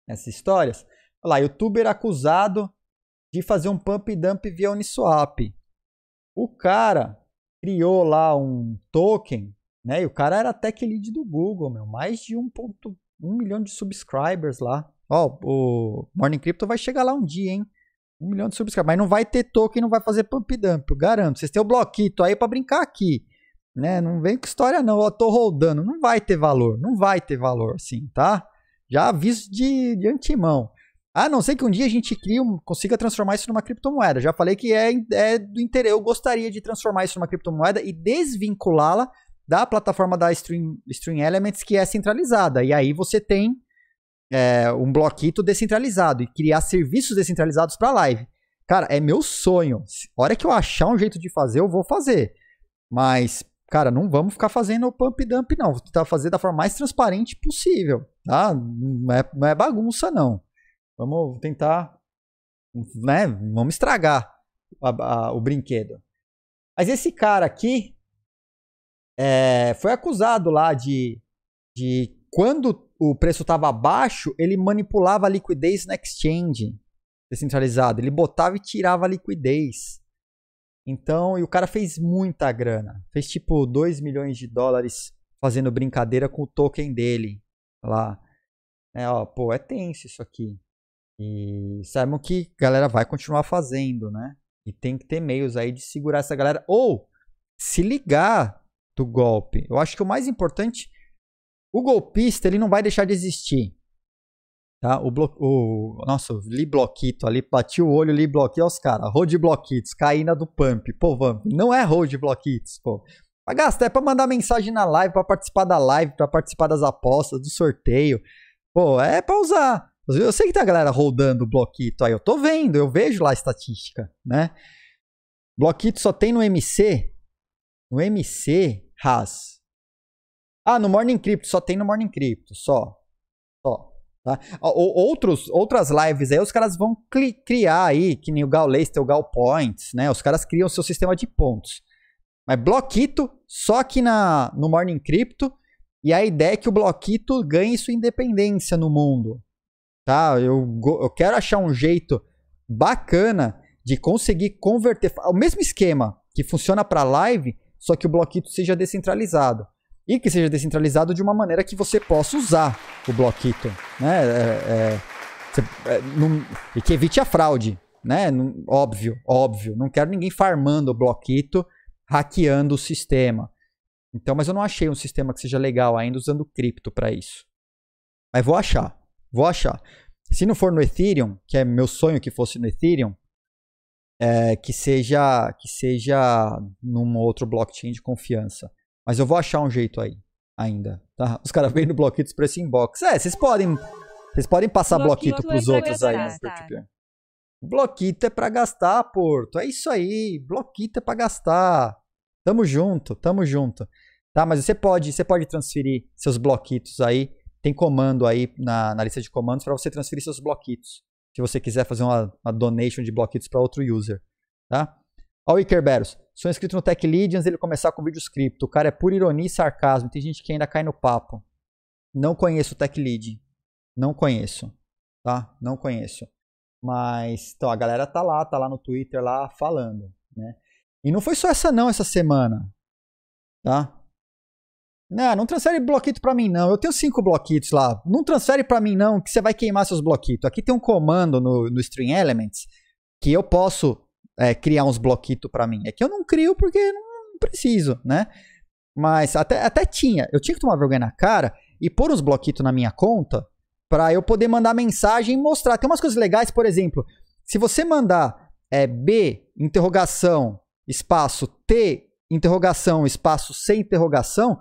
nessas histórias. Olha lá, youtuber acusado de fazer um pump dump via Uniswap. O cara criou lá um token, né? E o cara era tech lead do Google, meu, mais de 1.1 milhão de subscribers lá. Ó, o Morning Crypto vai chegar lá um dia, hein? Um milhão de subscribers, mas não vai ter token, não vai fazer pump dump, eu garanto. Vocês têm o bloquito aí para brincar aqui, né? Não vem com história não, ó, tô rodando, não vai ter valor, não vai ter valor assim, tá? Já aviso de, de antemão. A não ser que um dia a gente crie um, consiga transformar isso numa criptomoeda. Já falei que é, é do interesse. Eu gostaria de transformar isso numa criptomoeda e desvinculá-la da plataforma da Stream, Stream Elements, que é centralizada. E aí você tem é, um bloquito descentralizado e criar serviços descentralizados para live. Cara, é meu sonho. A hora que eu achar um jeito de fazer, eu vou fazer. Mas, cara, não vamos ficar fazendo o pump dump, não. Vou tentar fazer da forma mais transparente possível, tá? Não é, não é bagunça, não. Vamos tentar, né? Vamos estragar a, a, o brinquedo. Mas esse cara aqui é, foi acusado lá de, de quando o preço estava baixo, ele manipulava a liquidez na exchange descentralizado. Ele botava e tirava a liquidez. Então, e o cara fez muita grana. Fez tipo 2 milhões de dólares fazendo brincadeira com o token dele lá. É, ó, pô, é tenso isso aqui. E saibam que a galera vai continuar fazendo, né? E tem que ter meios aí de segurar essa galera. Ou se ligar do golpe. Eu acho que o mais importante, o golpista, ele não vai deixar de existir. Tá? O, blo... o... Nossa, li bloquito ali, bati o olho, li bloquito, os caras. Road bloquitos, caína do pump. Pô, vamos. não é road bloquitos, pô. Pra gastar, é pra mandar mensagem na live, pra participar da live, pra participar das apostas, do sorteio. Pô, é pra usar. Eu sei que tem a galera rodando o bloquito aí, eu tô vendo, eu vejo lá a estatística, né? Bloquito só tem no MC. No MC, Haas. Ah, no Morning Crypto, só tem no Morning Crypto, só. Só. Tá? Outros, outras lives aí, os caras vão criar aí, que nem o Gal Leicester, o Gal Points, né? Os caras criam seu sistema de pontos. Mas bloquito, só aqui na, no Morning Crypto. E a ideia é que o bloquito ganhe sua independência no mundo tá? Eu, eu quero achar um jeito bacana de conseguir converter o mesmo esquema que funciona para live, só que o bloquito seja descentralizado e que seja descentralizado de uma maneira que você possa usar o bloquito, né? É, é, é, e que evite a fraude, né? óbvio, óbvio. Não quero ninguém farmando o bloquito, hackeando o sistema. Então, mas eu não achei um sistema que seja legal ainda usando cripto para isso. Mas vou achar. Vou achar. Se não for no Ethereum, que é meu sonho que fosse no Ethereum, é, que seja que seja num outro blockchain de confiança. Mas eu vou achar um jeito aí ainda, tá? Os caras vêm no bloquito para esse inbox. É, vocês podem vocês podem passar bloquito, para é pros outros aí no peer to Bloquito é para gastar, Porto. É isso aí, bloquito é para gastar. Tamo junto, tamo junto. Tá, mas você pode, você pode transferir seus bloquitos aí tem comando aí na, na lista de comandos para você transferir seus bloquitos. Se você quiser fazer uma, uma donation de bloquitos para outro user. Tá? o Ikerberos. Sou inscrito no Tech Lead antes dele começar com vídeo script O cara é pura ironia e sarcasmo. Tem gente que ainda cai no papo. Não conheço o Tech Lead. Não conheço. Tá? Não conheço. Mas, então, a galera tá lá, tá lá no Twitter lá falando, né? E não foi só essa não essa semana, tá? Não, né, não transfere bloquito para mim não. Eu tenho cinco bloquitos lá. Não transfere para mim não, que você vai queimar seus bloquitos. Aqui tem um comando no, no String Elements que eu posso é, criar uns bloquitos para mim. É que eu não crio porque não preciso, né? Mas até, até tinha. Eu tinha que tomar vergonha na cara e pôr uns bloquitos na minha conta para eu poder mandar mensagem e mostrar. Tem umas coisas legais, por exemplo, se você mandar é, B interrogação espaço T interrogação espaço C interrogação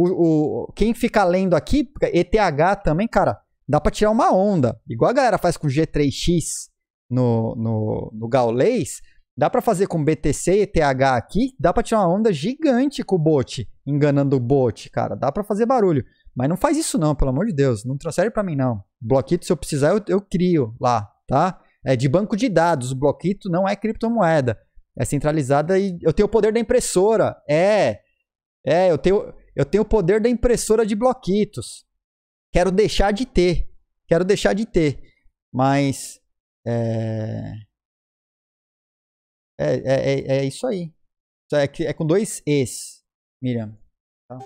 o, o, quem fica lendo aqui, ETH também, cara, dá para tirar uma onda. Igual a galera faz com G3X no, no, no Gaulês, dá para fazer com BTC e ETH aqui, dá para tirar uma onda gigante com o bot, enganando o bot, cara. Dá para fazer barulho. Mas não faz isso não, pelo amor de Deus. Não transfere para mim não. Bloquito, se eu precisar, eu, eu crio lá, tá? É de banco de dados. O bloquito não é criptomoeda. É centralizada e eu tenho o poder da impressora. É. É, eu tenho eu tenho o poder da impressora de bloquitos. Quero deixar de ter. Quero deixar de ter. Mas. É, é, é, é, é isso aí. É, é com dois Es, Miriam. Tá?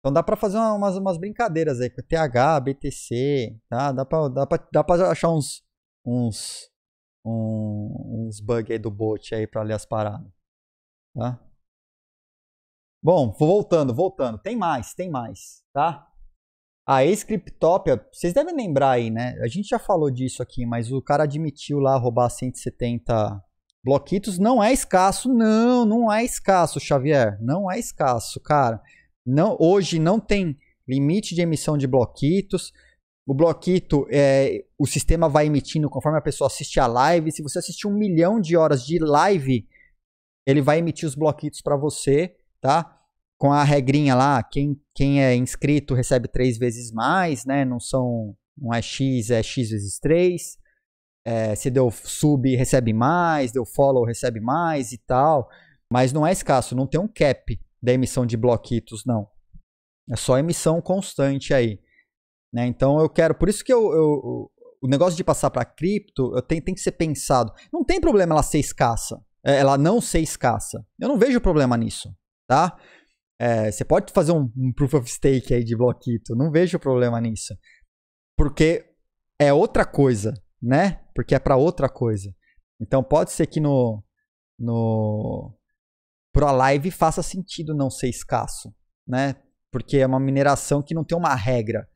Então dá para fazer umas, umas brincadeiras aí com TH, BTC, tá? Dá para dá pra, dá pra achar uns uns um, uns bugs aí do bot aí para ler as paradas. Tá? Bom, voltando, voltando. Tem mais, tem mais, tá? A Scriptopia, vocês devem lembrar aí, né? A gente já falou disso aqui, mas o cara admitiu lá roubar 170 bloquitos. Não é escasso, não, não é escasso, Xavier. Não é escasso, cara. Não, hoje não tem limite de emissão de bloquitos. O bloquito, é, o sistema vai emitindo conforme a pessoa assiste a live. Se você assistir um milhão de horas de live, ele vai emitir os bloquitos para você, tá? Com a regrinha lá, quem, quem é inscrito recebe três vezes mais, né? Não são, não é X, é X vezes três. É, se deu sub, recebe mais, deu follow, recebe mais e tal. Mas não é escasso, não tem um cap da emissão de bloquitos, não. É só emissão constante aí. Né? Então eu quero, por isso que eu, eu o negócio de passar para cripto eu tenho, tem que ser pensado. Não tem problema ela ser escassa. É, ela não ser escassa. Eu não vejo problema nisso, tá? É, você pode fazer um, um, proof of stake aí de bloquito, não vejo problema nisso. Porque é outra coisa, né? Porque é para outra coisa. Então pode ser que no no pro live faça sentido não ser escasso, né? Porque é uma mineração que não tem uma regra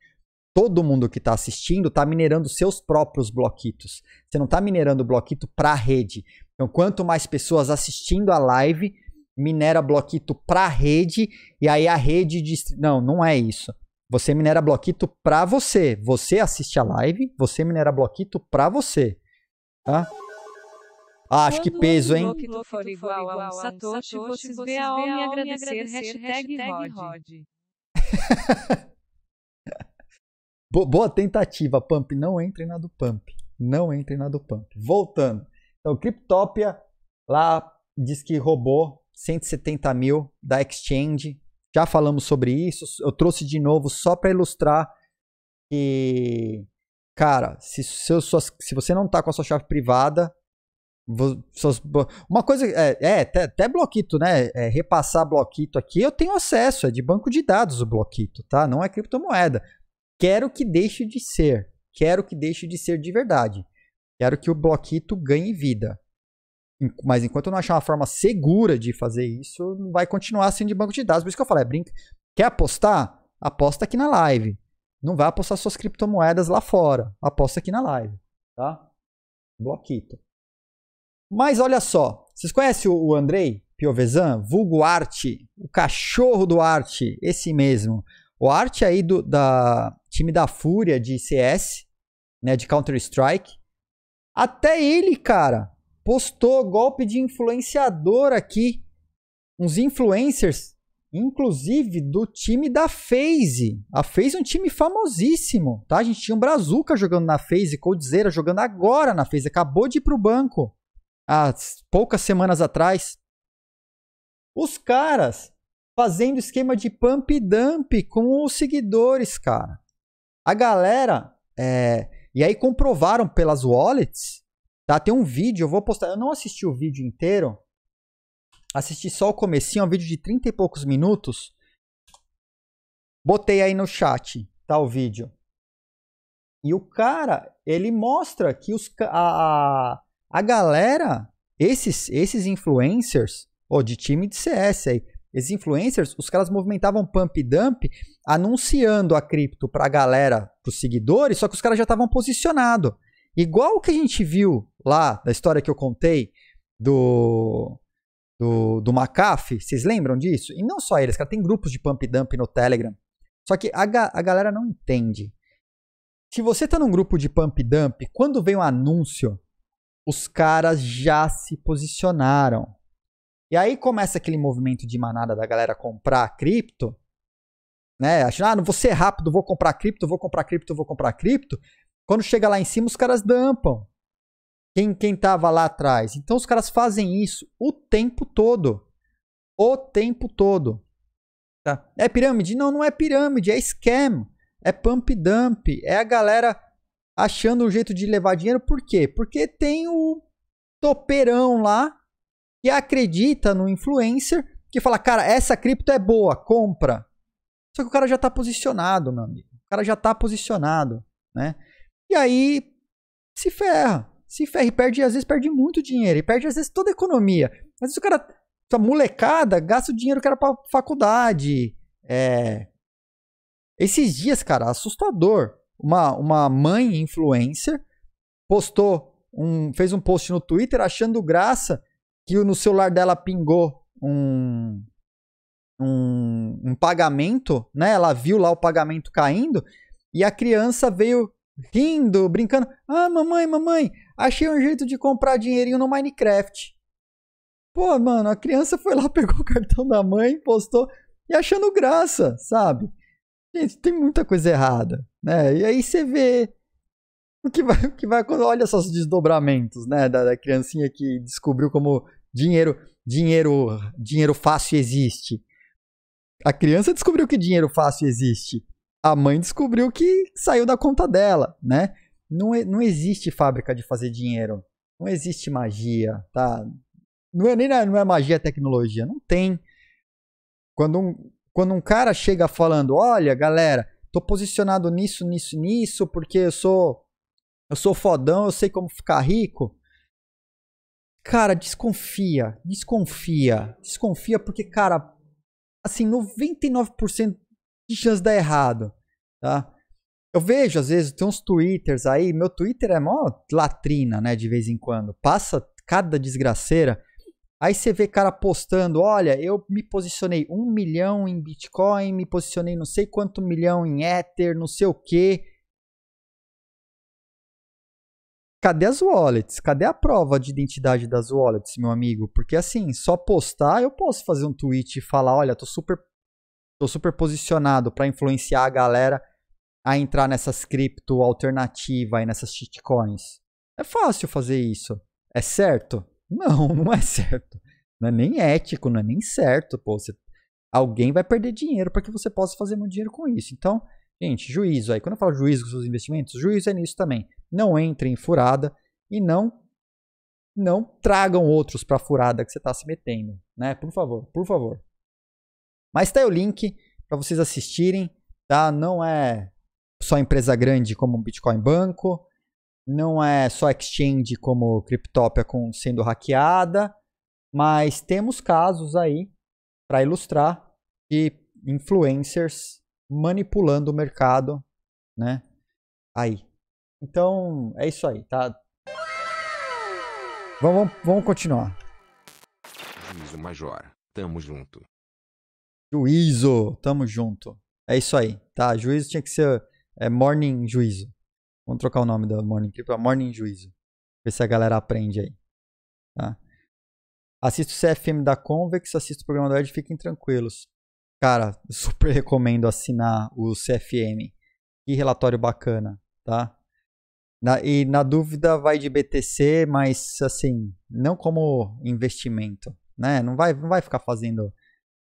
todo mundo que está assistindo está minerando seus próprios bloquitos. Você não está minerando bloquito para a rede. Então, quanto mais pessoas assistindo a live, minera bloquito para a rede e aí a rede diz: não, não é isso. Você minera bloquito para você. Você assiste a live, você minera bloquito para você. Tá? Ah, acho que peso, hein? Quando for igual a um satoshi, vocês me agradecer. Hashtag, hashtag Boa tentativa, Pump. Não entre na do Pump. Não entre na do Pump. Voltando. Então, criptopia lá diz que roubou 170 mil da Exchange. Já falamos sobre isso. Eu trouxe de novo só para ilustrar que, cara, se, se, se você não está com a sua chave privada, uma coisa é, é até, até, bloquito, né? É, repassar bloquito aqui, eu tenho acesso, é de banco de dados o bloquito, tá? Não é criptomoeda. Quero que deixe de ser. Quero que deixe de ser de verdade. Quero que o bloquito ganhe vida. Mas enquanto eu não achar uma forma segura de fazer isso, vai continuar sendo de banco de dados. Por isso que eu falei, é brinca. Quer apostar? Aposta aqui na live. Não vai apostar suas criptomoedas lá fora. Aposta aqui na live, tá? Bloquito. Mas olha só, vocês conhecem o Andrei Piovesan, vulgo Arte, o cachorro do Arte, esse mesmo. O Arte aí do, da, time da Fúria de CS, né, de Counter-Strike. Até ele, cara, postou golpe de influenciador aqui. Uns influencers, inclusive do time da FaZe. A FaZe é um time famosíssimo, tá? A gente tinha um Brazuca jogando na FaZe, Coldzera jogando agora na FaZe, acabou de ir pro banco há poucas semanas atrás. Os caras fazendo esquema de pump e dump com os seguidores, cara. A galera. É, e aí comprovaram pelas wallets. Tá? Tem um vídeo, eu vou postar. Eu não assisti o vídeo inteiro. Assisti só o comecinho, é um vídeo de 30 e poucos minutos. Botei aí no chat, tá? O vídeo. E o cara, ele mostra que os, a, a, a galera, esses, esses influencers, ou oh, de time de CS aí, esses influencers, os caras movimentavam pump e dump anunciando a cripto para a galera, pros seguidores, só que os caras já estavam posicionados. Igual o que a gente viu lá, da história que eu contei do, do, do McAfee, vocês lembram disso? E não só eles, cara, tem grupos de pump e dump no Telegram. Só que a, a galera não entende. Se você está num grupo de pump e dump, quando vem um anúncio, os caras já se posicionaram. E aí começa aquele movimento de manada da galera comprar cripto, né? Achando, ah, não vou ser rápido, vou comprar cripto, vou comprar cripto, vou comprar cripto. Quando chega lá em cima, os caras dampam. Quem, quem tava lá atrás. Então os caras fazem isso o tempo todo. O tempo todo. Tá. É pirâmide? Não, não é pirâmide, é scam. É pump dump. É a galera achando um jeito de levar dinheiro. Por quê? Porque tem o toperão lá que acredita no influencer que fala, cara, essa cripto é boa, compra. Só que o cara já está posicionado, meu amigo. O cara já está posicionado, né? E aí se ferra, se ferra e perde, às vezes perde muito dinheiro, e perde às vezes toda a economia. Às vezes o cara, essa molecada, gasta o dinheiro que era para faculdade. É... Esses dias, cara, assustador. Uma, uma mãe influencer postou um, fez um post no Twitter achando graça que no celular dela pingou um, um, um, pagamento, né? Ela viu lá o pagamento caindo e a criança veio rindo, brincando. Ah, mamãe, mamãe, achei um jeito de comprar dinheirinho no Minecraft. Pô, mano, a criança foi lá, pegou o cartão da mãe, postou e achando graça, sabe? Gente, tem muita coisa errada, né? E aí você vê o que vai, o que vai quando olha esses desdobramentos, né, da, da criancinha que descobriu como dinheiro, dinheiro, dinheiro fácil existe. A criança descobriu que dinheiro fácil existe. A mãe descobriu que saiu da conta dela, né? Não, é, não existe fábrica de fazer dinheiro. Não existe magia, tá? Não é nem é, não é magia, é tecnologia. Não tem. Quando um, quando um cara chega falando, olha, galera, tô posicionado nisso, nisso, nisso, porque eu sou eu sou fodão, eu sei como ficar rico. Cara, desconfia, desconfia, desconfia, porque, cara, assim, 99% de chance dá errado, tá? Eu vejo, às vezes, tem uns twitters aí, meu twitter é mó latrina, né, de vez em quando. Passa cada desgraceira. Aí você vê cara postando, olha, eu me posicionei um milhão em Bitcoin, me posicionei não sei quanto milhão em Ether, não sei o quê. cadê as wallets? Cadê a prova de identidade das wallets, meu amigo? Porque assim, só postar, eu posso fazer um tweet e falar, olha, tô super tô super posicionado para influenciar a galera a entrar nessas cripto alternativa e nessas shitcoins. É fácil fazer isso. É certo? Não, não é certo. Não é nem ético, não é nem certo, pô. Você, alguém vai perder dinheiro para que você possa fazer muito dinheiro com isso. Então, gente, juízo aí. Quando eu falo juízo com seus investimentos, juízo é nisso também não entrem em furada e não não tragam outros para a furada que você está se metendo, né? Por favor, por favor. Mas está aí o link para vocês assistirem, tá? Não é só empresa grande como o Bitcoin Banco, não é só exchange como Cryptopia com, sendo hackeada, mas temos casos aí para ilustrar de influencers manipulando o mercado, né? Aí, então, é isso aí, tá? Vamos, vamos continuar. Juízo Major, tamo junto. Juízo, tamo junto. É isso aí, tá? Juízo tinha que ser é, Morning Juízo. Vamos trocar o nome da Morning Clip pra Morning Juízo. Ver se a galera aprende aí. Tá? Assisto o CFM da Convex, assisto o programa do Ed, fiquem tranquilos. Cara, super recomendo assinar o CFM. Que relatório bacana, tá? Na, e na dúvida vai de BTC, mas assim, não como investimento, né? Não vai, não vai ficar fazendo.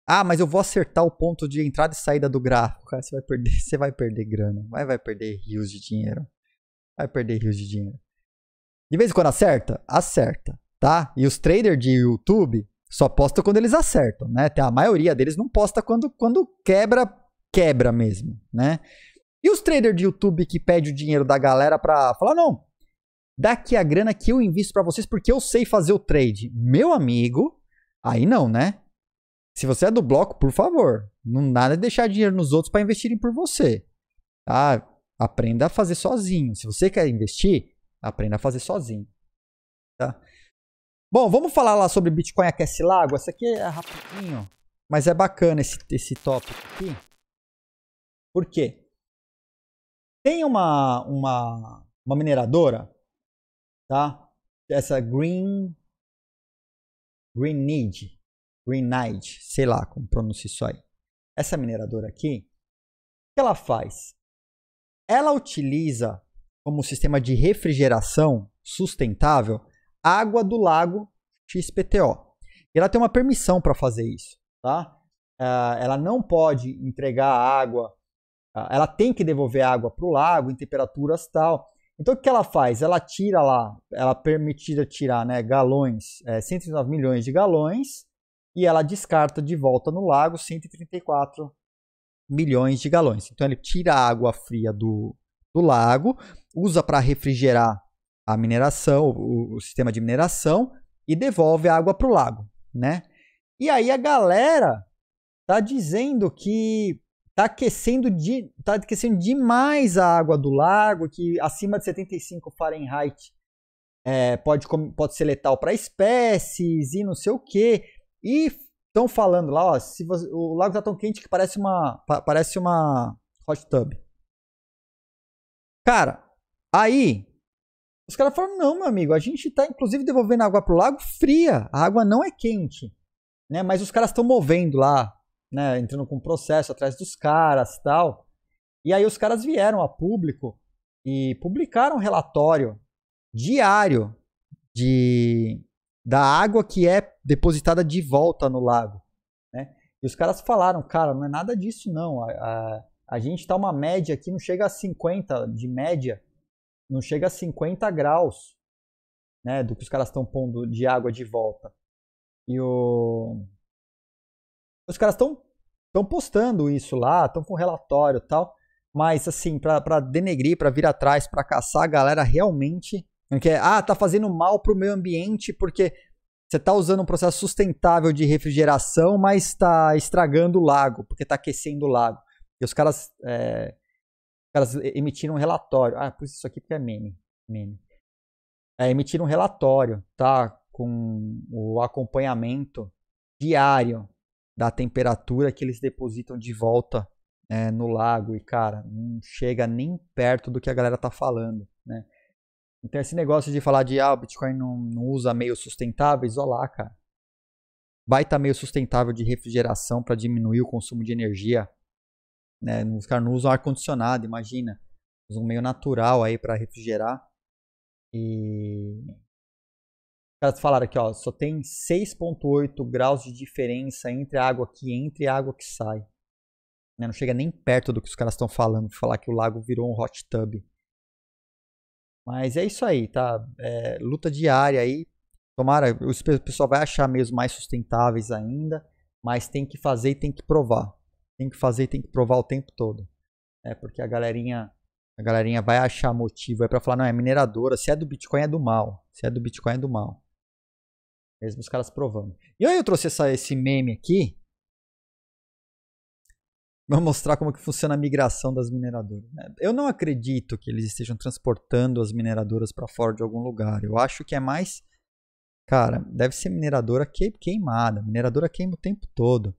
Ah, mas eu vou acertar o ponto de entrada e saída do gráfico. Cara, você vai perder, você vai perder grana, vai, vai perder rios de dinheiro, vai perder rios de dinheiro. De vez em quando acerta, acerta, tá? E os traders de YouTube só postam quando eles acertam, né? A maioria deles não posta quando, quando quebra, quebra mesmo, né? E os traders de YouTube que pedem o dinheiro da galera para falar, não, dá aqui a grana que eu invisto para vocês porque eu sei fazer o trade. Meu amigo, aí não, né? Se você é do bloco, por favor, não nada de deixar dinheiro nos outros para investirem por você. Tá? Aprenda a fazer sozinho. Se você quer investir, aprenda a fazer sozinho. Tá? Bom, vamos falar lá sobre Bitcoin aquece lago. Essa aqui é rapidinho, mas é bacana esse, esse tópico aqui. Por quê? Tem uma, uma, uma mineradora, tá? Essa Green. Green Need. Green Night, sei lá como pronuncia isso aí. Essa mineradora aqui, o que ela faz? Ela utiliza como sistema de refrigeração sustentável água do lago XPTO. E ela tem uma permissão para fazer isso, tá? Ah, ela não pode entregar água ah, ela tem que devolver água para o lago em temperaturas tal. Então o que ela faz? Ela tira lá, ela é permitida tirar né, galões, é, milhões de galões, e ela descarta de volta no lago 134 milhões de galões. Então ele tira a água fria do, do lago, usa para refrigerar a mineração, o, o, sistema de mineração, e devolve a água para o lago. Né? E aí a galera tá dizendo que tá aquecendo, de, tá aquecendo demais a água do lago, que acima de 75 Fahrenheit é, pode, pode ser letal para espécies e não sei o que. E estão falando lá, ó, se você, o lago tá tão quente que parece uma, parece uma hot tub. Cara, aí os caras falaram, não, meu amigo, a gente tá inclusive devolvendo água pro lago fria, a água não é quente. Né? Mas os caras estão movendo lá né, entrando com processo atrás dos caras tal. E aí os caras vieram a público e publicaram um relatório diário de, da água que é depositada de volta no lago. Né? E os caras falaram, cara, não é nada disso não. A, a, a gente está uma média aqui, não chega a 50 de média, não chega a 50 graus né, do que os caras estão pondo de água de volta. E o os caras estão estão postando isso lá, estão com relatório e tal, mas assim, para denegrir, para vir atrás, para caçar a galera realmente, que é, ah, tá fazendo mal pro meio ambiente porque você tá usando um processo sustentável de refrigeração, mas está estragando o lago, porque tá aquecendo o lago. E os caras, é, os caras emitiram um relatório. Ah, por isso aqui porque é meme. meme. É, emitiram um relatório, tá? Com o acompanhamento diário da temperatura que eles depositam de volta é, no lago. E, cara, não chega nem perto do que a galera tá falando, né? Então, esse negócio de falar de, ah, o Bitcoin não, não usa meios sustentáveis, olha lá, cara. Baita tá meio sustentável de refrigeração para diminuir o consumo de energia. Né? Os caras não usam ar-condicionado, imagina. Usam um meio natural aí para refrigerar. E caras falaram aqui, ó, só tem 6,8 graus de diferença entre a água que entra e a água que sai. Né? Não chega nem perto do que os caras estão falando, falar que o lago virou um hot tub. Mas é isso aí, tá? É, luta diária aí. Tomara, o pessoal vai achar mesmo mais sustentáveis ainda, mas tem que fazer e tem que provar. Tem que fazer e tem que provar o tempo todo. É porque a galerinha a galerinha vai achar motivo é para falar, não, é mineradora, se é do Bitcoin é do mal, se é do Bitcoin é do mal. Mesmo os caras provando. E aí eu trouxe essa, esse meme aqui. Pra mostrar como que funciona a migração das mineradoras. Né? Eu não acredito que eles estejam transportando as mineradoras para fora de algum lugar. Eu acho que é mais... Cara, deve ser mineradora queimada. Mineradora queima o tempo todo.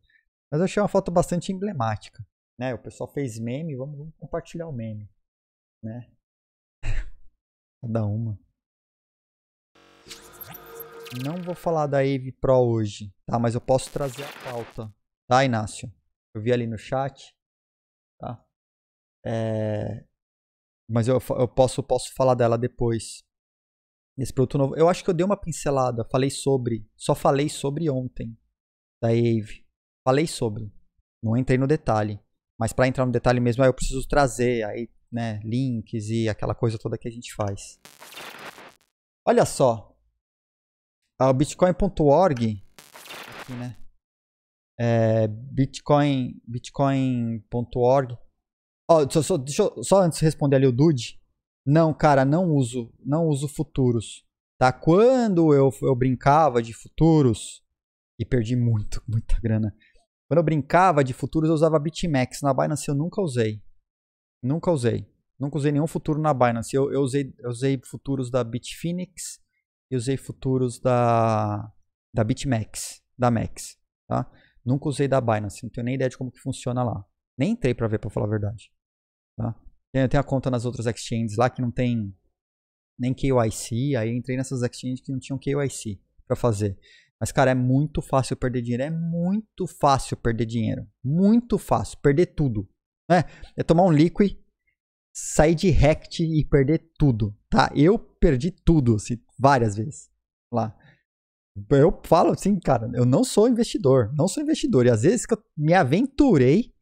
Mas eu achei uma foto bastante emblemática. Né? O pessoal fez meme, vamos, vamos compartilhar o meme. Né? Cada uma. Não vou falar da Eve Pro hoje, tá? Mas eu posso trazer a pauta, tá, Inácio? Eu vi ali no chat, tá? É... Mas eu, eu posso, posso falar dela depois. Esse produto novo. Eu acho que eu dei uma pincelada, falei sobre. Só falei sobre ontem, da Eve. Falei sobre. Não entrei no detalhe. Mas para entrar no detalhe mesmo, aí eu preciso trazer aí, né, links e aquela coisa toda que a gente faz. Olha só, ah, bitcoin.org aqui, né? É, bitcoin bitcoin.org. Oh, só, só, deixa eu, só antes responder ali o dude. Não, cara, não uso, não uso futuros, tá? Quando eu, eu brincava de futuros e perdi muito, muita grana. Quando eu brincava de futuros, eu usava BitMEX. Na Binance eu nunca usei. Nunca usei. Nunca usei nenhum futuro na Binance. Eu, eu usei, eu usei futuros da Bitfinex, e usei futuros da, da BitMEX, da MEX, tá? Nunca usei da Binance, não tenho nem ideia de como que funciona lá. Nem entrei para ver, para falar a verdade. Tá? tenho a conta nas outras exchanges lá que não tem nem KYC, aí entrei nessas exchanges que não tinham KYC para fazer. Mas, cara, é muito fácil perder dinheiro. É muito fácil perder dinheiro. Muito fácil. Perder tudo. Né? É tomar um liquid, sair de rect e perder tudo tá? Eu perdi tudo, assim, várias vezes lá. Eu falo assim, cara, eu não sou investidor, não sou investidor. E às vezes que eu me aventurei,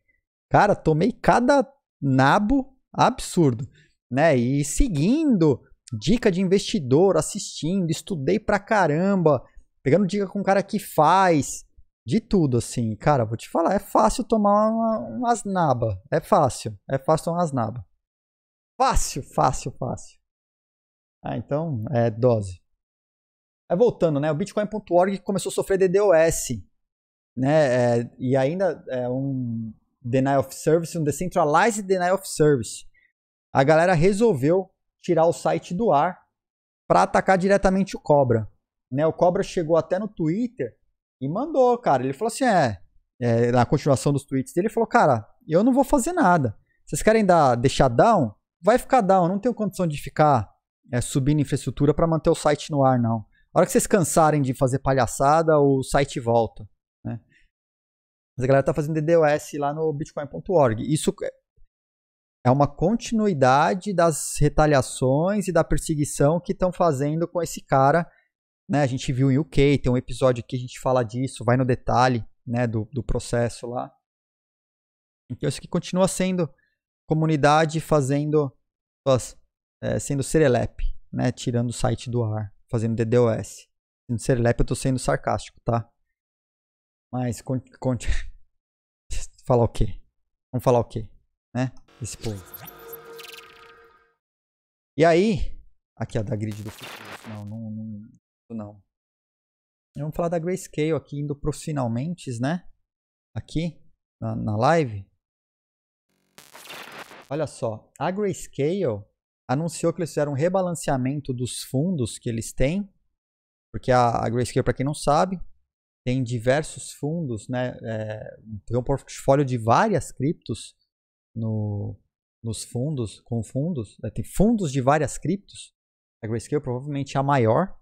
cara, tomei cada nabo absurdo, né? E seguindo dica de investidor, assistindo, estudei pra caramba, pegando dica com o cara que faz, de tudo, assim. Cara, vou te falar, é fácil tomar uma, umas naba. É fácil. É fácil tomar umas naba. Fácil, fácil, fácil. Ah, então é dose. Aí voltando, né? O Bitcoin.org começou a sofrer DDoS, né? É, e ainda é um denial of service, um decentralized denial of service. A galera resolveu tirar o site do ar para atacar diretamente o Cobra. Né? O Cobra chegou até no Twitter e mandou, cara. Ele falou assim, é, é na continuação dos tweets dele, ele falou, cara, eu não vou fazer nada. Vocês querem dar, deixar down? Vai ficar down, não tenho condição de ficar é, subindo infraestrutura para manter o site no ar, não. A hora que vocês cansarem de fazer palhaçada, o site volta. Né? Mas a galera tá fazendo DDoS lá no bitcoin.org. Isso é, é uma continuidade das retaliações e da perseguição que estão fazendo com esse cara. Né? A gente viu em UK, tem um episódio que a gente fala disso, vai no detalhe né, do, do processo lá. Então isso que continua sendo comunidade fazendo suas é, sendo Serelep, né? Tirando o site do ar, fazendo DDoS. Sendo Serelep, eu tô sendo sarcástico, tá? Mas conte. conte... falar o quê? Vamos falar o quê? Né? Esse povo. E aí. Aqui, a da grid do futuro. Não, não. não, não. Vamos falar da Grayscale aqui, indo pro finalmente, né? Aqui, na, na live. Olha só, a Grayscale anunciou que eles fizeram um rebalanceamento dos fundos que eles têm, porque a, a Grayscale, para quem não sabe, tem diversos fundos, né, é, tem um portfólio de várias criptos no, nos fundos, com fundos, né, tem fundos de várias criptos, a Grayscale provavelmente é a maior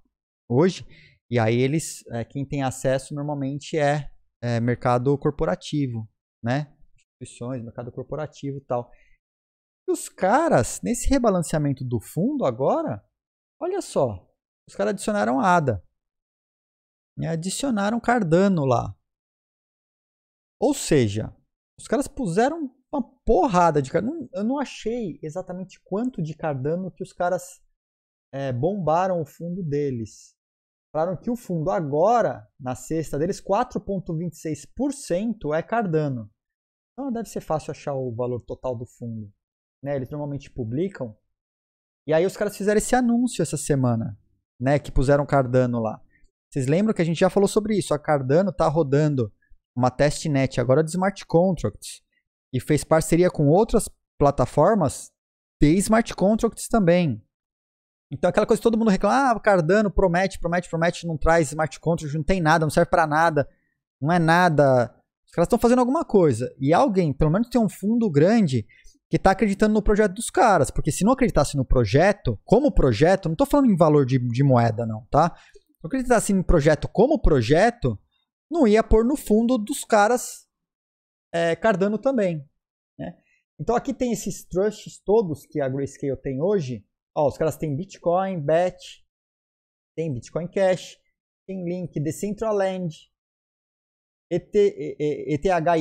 hoje, e aí eles, é, quem tem acesso normalmente é, é mercado corporativo, né, instituições, mercado corporativo e tal. E os caras, nesse rebalanceamento do fundo agora, olha só, os caras adicionaram ADA. E adicionaram Cardano lá. Ou seja, os caras puseram uma porrada de Cardano. Eu não achei exatamente quanto de Cardano que os caras é, bombaram o fundo deles. Falaram que o fundo agora, na sexta deles, 4,26% é Cardano. Então deve ser fácil achar o valor total do fundo né? Eles normalmente publicam. E aí os caras fizeram esse anúncio essa semana, né? Que puseram Cardano lá. Vocês lembram que a gente já falou sobre isso? A Cardano tá rodando uma testnet agora de smart contracts e fez parceria com outras plataformas de smart contracts também. Então aquela coisa que todo mundo reclama, ah, Cardano promete, promete, promete, não traz smart contracts não tem nada, não serve para nada, não é nada. Os caras estão fazendo alguma coisa. E alguém, pelo menos tem um fundo grande que tá acreditando no projeto dos caras. Porque se não acreditasse no projeto, como projeto, não tô falando em valor de, de moeda, não, tá? Se não acreditasse no projeto como projeto, não ia pôr no fundo dos caras é, Cardano também. Né? Então aqui tem esses trusts todos que a Grayscale tem hoje. Ó, os caras têm Bitcoin, BET, tem Bitcoin Cash, tem Link, Decentraland, ETH e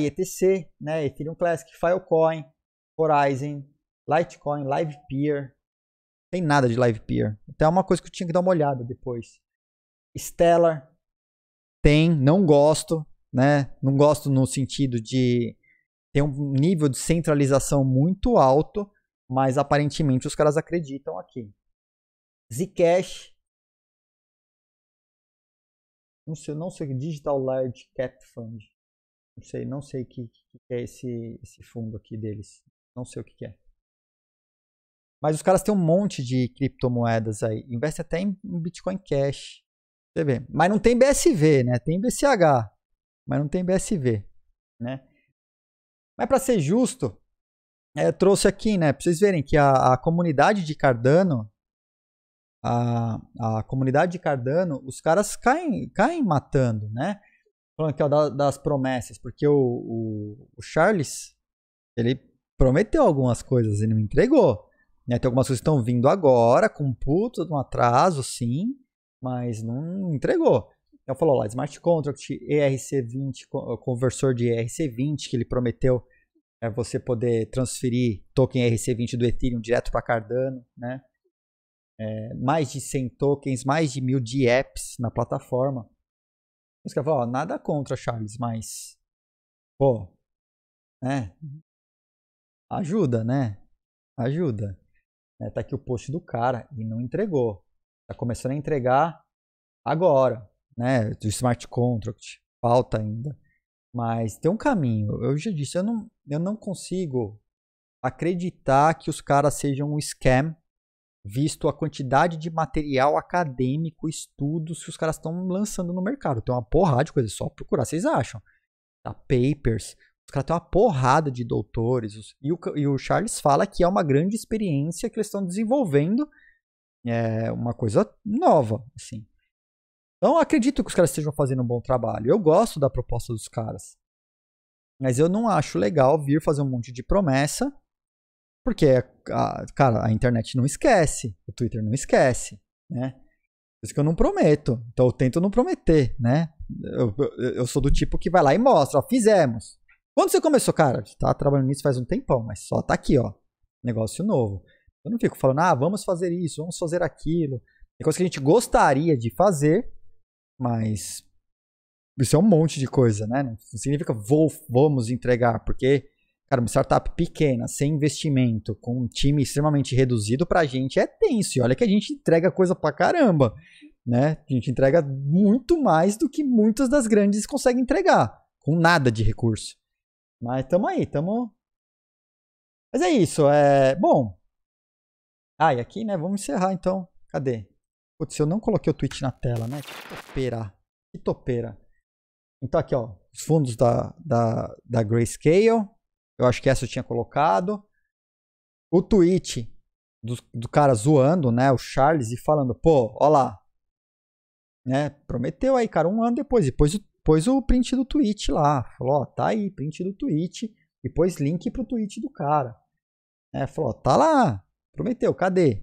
ETC, né? Ethereum Classic, Filecoin, Horizon, Litecoin, Livepeer. Tem nada de Livepeer. Até então, uma coisa que eu tinha que dar uma olhada depois. Stellar. Tem, não gosto, né? Não gosto no sentido de ter um nível de centralização muito alto, mas aparentemente os caras acreditam aqui. Zcash. Não sei, não sei, Digital Large Cap Fund. Não sei, não sei o que, que, é esse, esse fundo aqui deles. Não sei o que, que é. Mas os caras têm um monte de criptomoedas aí. Investe até em Bitcoin Cash. Você vê. Mas não tem BSV, né? Tem BCH. Mas não tem BSV, né? Mas para ser justo, é, trouxe aqui, né? Pra vocês verem que a, a comunidade de Cardano, a, a comunidade de Cardano, os caras caem, caem matando, né? Falando aqui ó, das promessas, porque o, o, o Charles, ele prometeu algumas coisas e não entregou. Né? Tem algumas coisas que estão vindo agora, com puto de um atraso, sim, mas não entregou. Então falou lá, smart contract, ERC20, conversor de ERC20, que ele prometeu é você poder transferir token ERC20 do Ethereum direto para Cardano, né? É, mais de 100 tokens, mais de mil de apps na plataforma. Os caras falam, nada contra, Charles, mas, pô, né? ajuda, né? Ajuda. É, tá aqui o post do cara e não entregou. Tá começando a entregar agora, né? Do smart contract, falta ainda. Mas tem um caminho. Eu já disse, eu não, eu não consigo acreditar que os caras sejam um scam, visto a quantidade de material acadêmico, estudos que os caras estão lançando no mercado. Tem uma porrada de coisa, é só procurar, vocês acham? Tá, papers, os caras têm uma porrada de doutores. E o, e o, Charles fala que é uma grande experiência que eles estão desenvolvendo. É uma coisa nova, assim. Então, acredito que os caras estejam fazendo um bom trabalho. Eu gosto da proposta dos caras. Mas eu não acho legal vir fazer um monte de promessa. Porque, a, ah, cara, a internet não esquece. O Twitter não esquece, né? Por isso que eu não prometo. Então, eu tento não prometer, né? Eu, eu, eu sou do tipo que vai lá e mostra. Ó, fizemos quando você começou, cara, tá trabalhando nisso faz um tempão, mas só tá aqui, ó. Negócio novo. Eu não fico falando, ah, vamos fazer isso, vamos fazer aquilo. É coisa que a gente gostaria de fazer, mas isso é um monte de coisa, né? Não significa vou, vamos entregar, porque, cara, uma startup pequena, sem investimento, com um time extremamente reduzido, pra gente é tenso. E olha que a gente entrega coisa pra caramba, né? A gente entrega muito mais do que muitas das grandes conseguem entregar, com nada de recurso. Mas tamo aí, tamo. Mas é isso. É... Bom. Ah, e aqui, né? Vamos encerrar então. Cadê? Putz, eu não coloquei o tweet na tela, né? Que topeira. Que topeira. Então aqui, ó. Os fundos da, da, da Grayscale. Eu acho que essa eu tinha colocado. O tweet do, do cara zoando, né? O Charles e falando, pô, ó lá. Né? Prometeu aí, cara, um ano depois. Depois pôs o print do tweet lá. Falou, ó, tá aí, print do tweet. E pôs link pro tweet do cara. É, falou, ó, tá lá. Prometeu, cadê?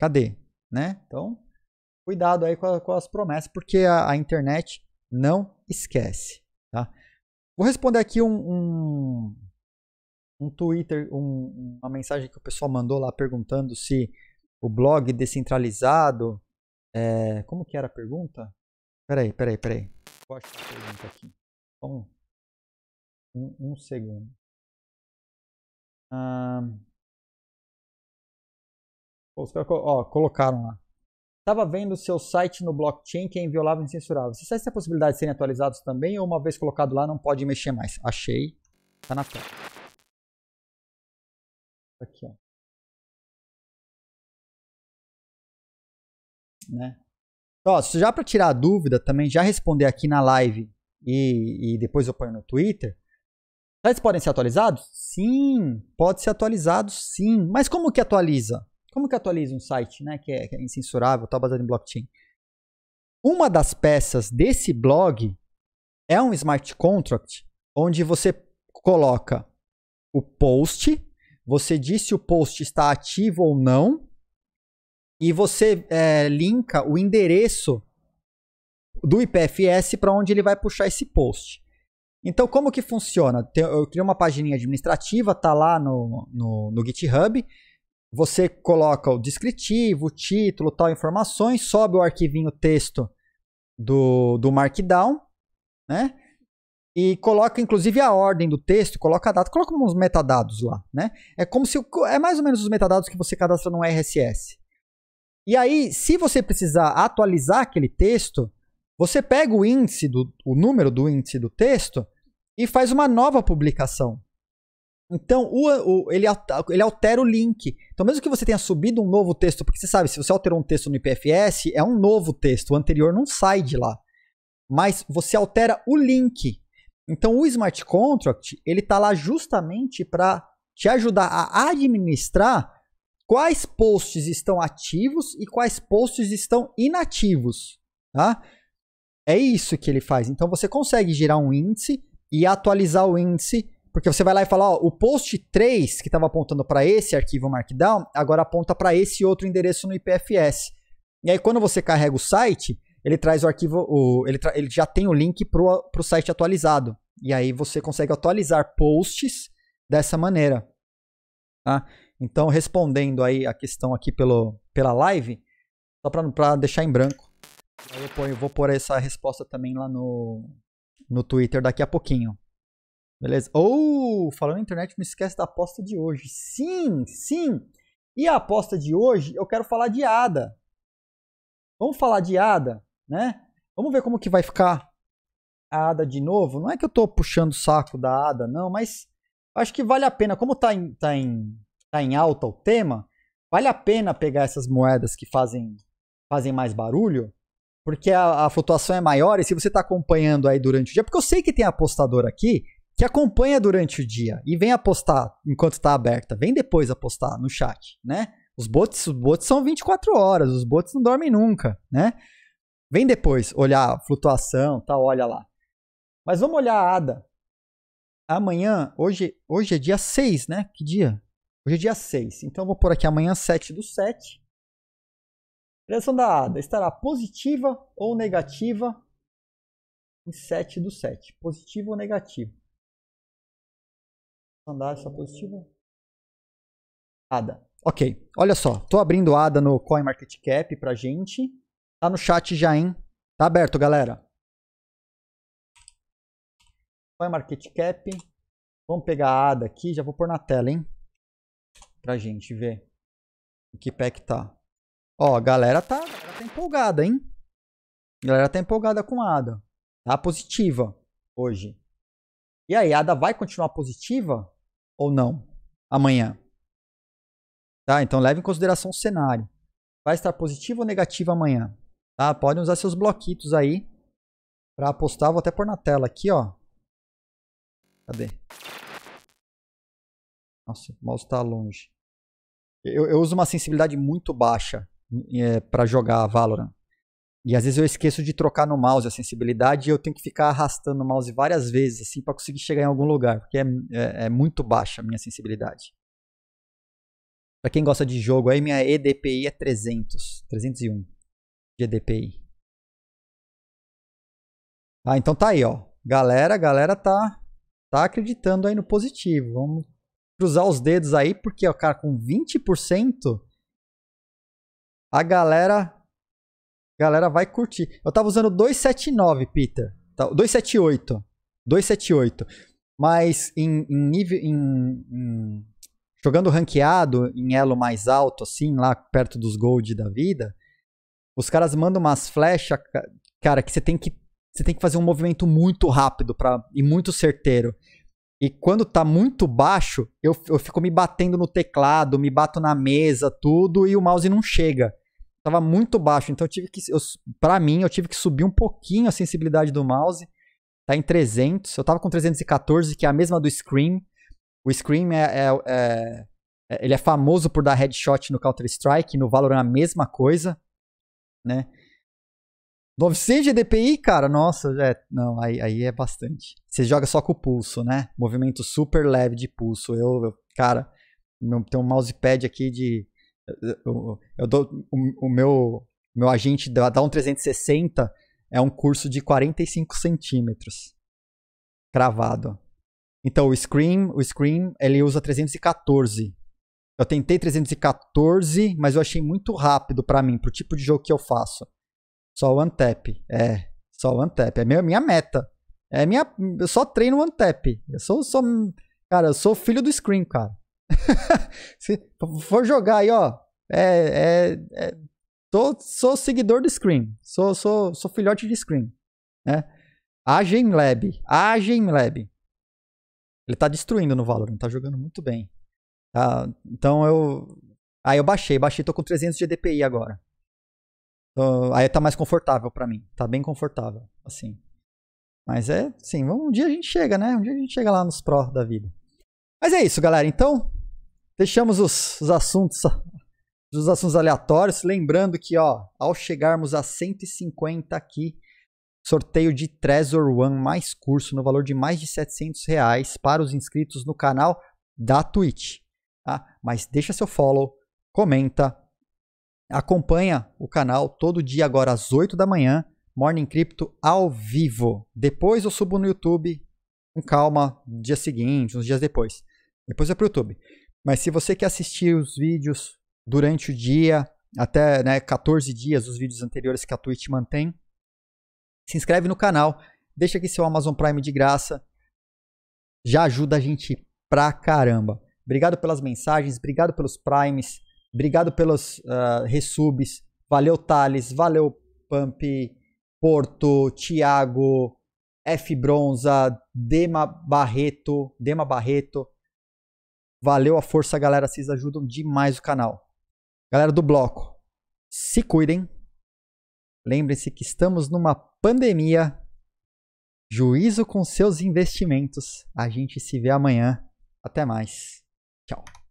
Cadê? Né? Então, cuidado aí com, a, com as promessas, porque a, a, internet não esquece. Tá? Vou responder aqui um, um, um Twitter, um, uma mensagem que o pessoal mandou lá perguntando se o blog descentralizado. É, como que era a pergunta? Peraí, peraí, peraí. Vou achar a pergunta aqui. Um, um, um segundo. Ah, os caras ó, colocaram lá. Estava vendo seu site no blockchain que é inviolável e incensurável. Você sabe se tem a possibilidade de serem atualizados também ou uma vez colocado lá não pode mexer mais? Achei. Tá na tela. Aqui, ó. Né? Ó, já para tirar a dúvida, também já responder aqui na live e, e depois eu ponho no Twitter. Sites podem ser atualizados? Sim, pode ser atualizado sim. Mas como que atualiza? Como que atualiza um site né, que, é, que é incensurável, tal, tá baseado em blockchain? Uma das peças desse blog é um smart contract onde você coloca o post, você diz se o post está ativo ou não, e você é, linka o endereço do IPFS para onde ele vai puxar esse post. Então, como que funciona? Eu criei uma pagininha administrativa, tá lá no, no, no GitHub. Você coloca o descritivo, o título, tal informações, sobe o arquivinho texto do, do Markdown, né? E coloca inclusive a ordem do texto, coloca a data, coloca uns metadados lá, né? É como se é mais ou menos os metadados que você cadastra no RSS. E aí, se você precisar atualizar aquele texto, você pega o índice, do, o número do índice do texto e faz uma nova publicação. Então, o, o, ele, ele altera o link. Então, mesmo que você tenha subido um novo texto, porque você sabe, se você alterou um texto no IPFS, é um novo texto, o anterior não sai de lá. Mas você altera o link. Então, o smart contract, ele está lá justamente para te ajudar a administrar quais posts estão ativos e quais posts estão inativos, tá? É isso que ele faz. Então você consegue gerar um índice e atualizar o índice, porque você vai lá e fala, ó, o post 3 que estava apontando para esse arquivo Markdown, agora aponta para esse outro endereço no IPFS. E aí quando você carrega o site, ele traz o arquivo, o, ele, ele já tem o link para o site atualizado. E aí você consegue atualizar posts dessa maneira. Tá? Então, respondendo aí a questão aqui pelo, pela live, só para deixar em branco, eu, ponho, vou pôr essa resposta também lá no, no Twitter daqui a pouquinho. Beleza? Ou, oh, falando na internet, não esquece da aposta de hoje. Sim, sim. E a aposta de hoje, eu quero falar de ADA. Vamos falar de ADA, né? Vamos ver como que vai ficar a ADA de novo. Não é que eu estou puxando o saco da ADA, não, mas acho que vale a pena. Como tá em, tá em está em alta o tema, vale a pena pegar essas moedas que fazem, fazem mais barulho, porque a, a flutuação é maior e se você está acompanhando aí durante o dia, porque eu sei que tem apostador aqui que acompanha durante o dia e vem apostar enquanto está aberta, vem depois apostar no chat, né? Os bots, os bots são 24 horas, os bots não dormem nunca, né? Vem depois olhar a flutuação, tá, olha lá. Mas vamos olhar a ADA. Amanhã, hoje, hoje é dia 6, né? Que dia? Hoje é dia 6, então eu vou pôr aqui amanhã 7 do 7. Variação da ADA estará positiva ou negativa em 7 do 7. Positivo ou negativo? Andar essa positiva? ADA. Ok, olha só. Estou abrindo ADA no CoinMarketCap para gente. Tá no chat já, hein? Tá aberto, galera. CoinMarketCap. Vamos pegar a ADA aqui. Já vou pôr na tela, hein? pra gente ver o que pé que tá. Ó, a galera tá, a galera tá empolgada, hein? A galera tá empolgada com a ADA. Tá positiva hoje. E aí, a ADA vai continuar positiva ou não amanhã? Tá? Então leve em consideração o cenário. Vai estar positiva ou negativa amanhã? Tá? Podem usar seus bloquitos aí para apostar. Vou até pôr na tela aqui, ó. Cadê? Nossa, o mouse está longe. Eu, eu, uso uma sensibilidade muito baixa é, para jogar Valorant. E às vezes eu esqueço de trocar no mouse a sensibilidade e eu tenho que ficar arrastando o mouse várias vezes assim para conseguir chegar em algum lugar, porque é, é, é muito baixa a minha sensibilidade. Para quem gosta de jogo, aí minha EDPI é 300, 301 de EDPI. Ah, então tá aí, ó. Galera, galera tá tá acreditando aí no positivo. Vamos cruzar os dedos aí, porque, ó, cara, com 20%, a galera galera vai curtir. Eu tava usando 279, Peter. 278. Tá, 278. Mas em, em nível. Em, em, jogando ranqueado em elo mais alto, assim, lá perto dos gold da vida, os caras mandam umas flechas, cara, que você tem que. Você tem que fazer um movimento muito rápido pra, e muito certeiro. E quando tá muito baixo, eu, eu fico me batendo no teclado, me bato na mesa, tudo, e o mouse não chega. Tava muito baixo, então eu tive que. para pra mim, eu tive que subir um pouquinho a sensibilidade do mouse. Tá em 300. Eu tava com 314, que é a mesma do Scream. O Scream é, é, é, é ele é famoso por dar headshot no Counter-Strike, no Valorant é a mesma coisa, né? 900 de DPI, cara, nossa, é, não, aí, aí é bastante. Você joga só com o pulso, né? Movimento super leve de pulso. Eu, eu cara, meu, tem um mousepad aqui de. Eu, eu, eu dou. O, o, meu, meu agente dá, dá um 360, é um curso de 45 centímetros. Cravado. Então, o Scream, o Scream, ele usa 314. Eu tentei 314, mas eu achei muito rápido para mim, pro tipo de jogo que eu faço. Só one tap. É, só one tap. É minha, minha meta. É minha. Eu só treino one tap. Eu sou, sou. Cara, eu sou filho do screen, cara. Se for jogar aí, ó. É. é, é tô, sou seguidor do screen. Sou, sou, sou filhote de screen. Né? Agemlab. Agemlab. Ele tá destruindo no Valorant. Tá jogando muito bem. Tá? Então eu. Aí ah, eu baixei, baixei. Tô com 300 de DPI agora. Uh, aí tá mais confortável para mim. Tá bem confortável, assim. Mas é, sim, um dia a gente chega, né? Um dia a gente chega lá nos pró da vida. Mas é isso, galera. Então, deixamos os, os assuntos os assuntos aleatórios, lembrando que, ó, ao chegarmos a 150 aqui, sorteio de Trezor One mais curso no valor de mais de 700 reais para os inscritos no canal da Twitch, tá? Mas deixa seu follow, comenta, Acompanha o canal todo dia agora às 8 da manhã, Morning Crypto ao vivo. Depois eu subo no YouTube com calma, no dia seguinte, uns dias depois. Depois é pro YouTube. Mas se você quer assistir os vídeos durante o dia, até né, 14 dias, os vídeos anteriores que a Twitch mantém, se inscreve no canal, deixa aqui seu Amazon Prime de graça. Já ajuda a gente pra caramba. Obrigado pelas mensagens, obrigado pelos primes. Obrigado pelos uh, resubs. Valeu, Thales. Valeu, Pump, Porto, Thiago, F Bronza, Dema Barreto. Dema Barreto. Valeu a força, galera. Vocês ajudam demais o canal. Galera do bloco, se cuidem. Lembrem-se que estamos numa pandemia. Juízo com seus investimentos. A gente se vê amanhã. Até mais. Tchau.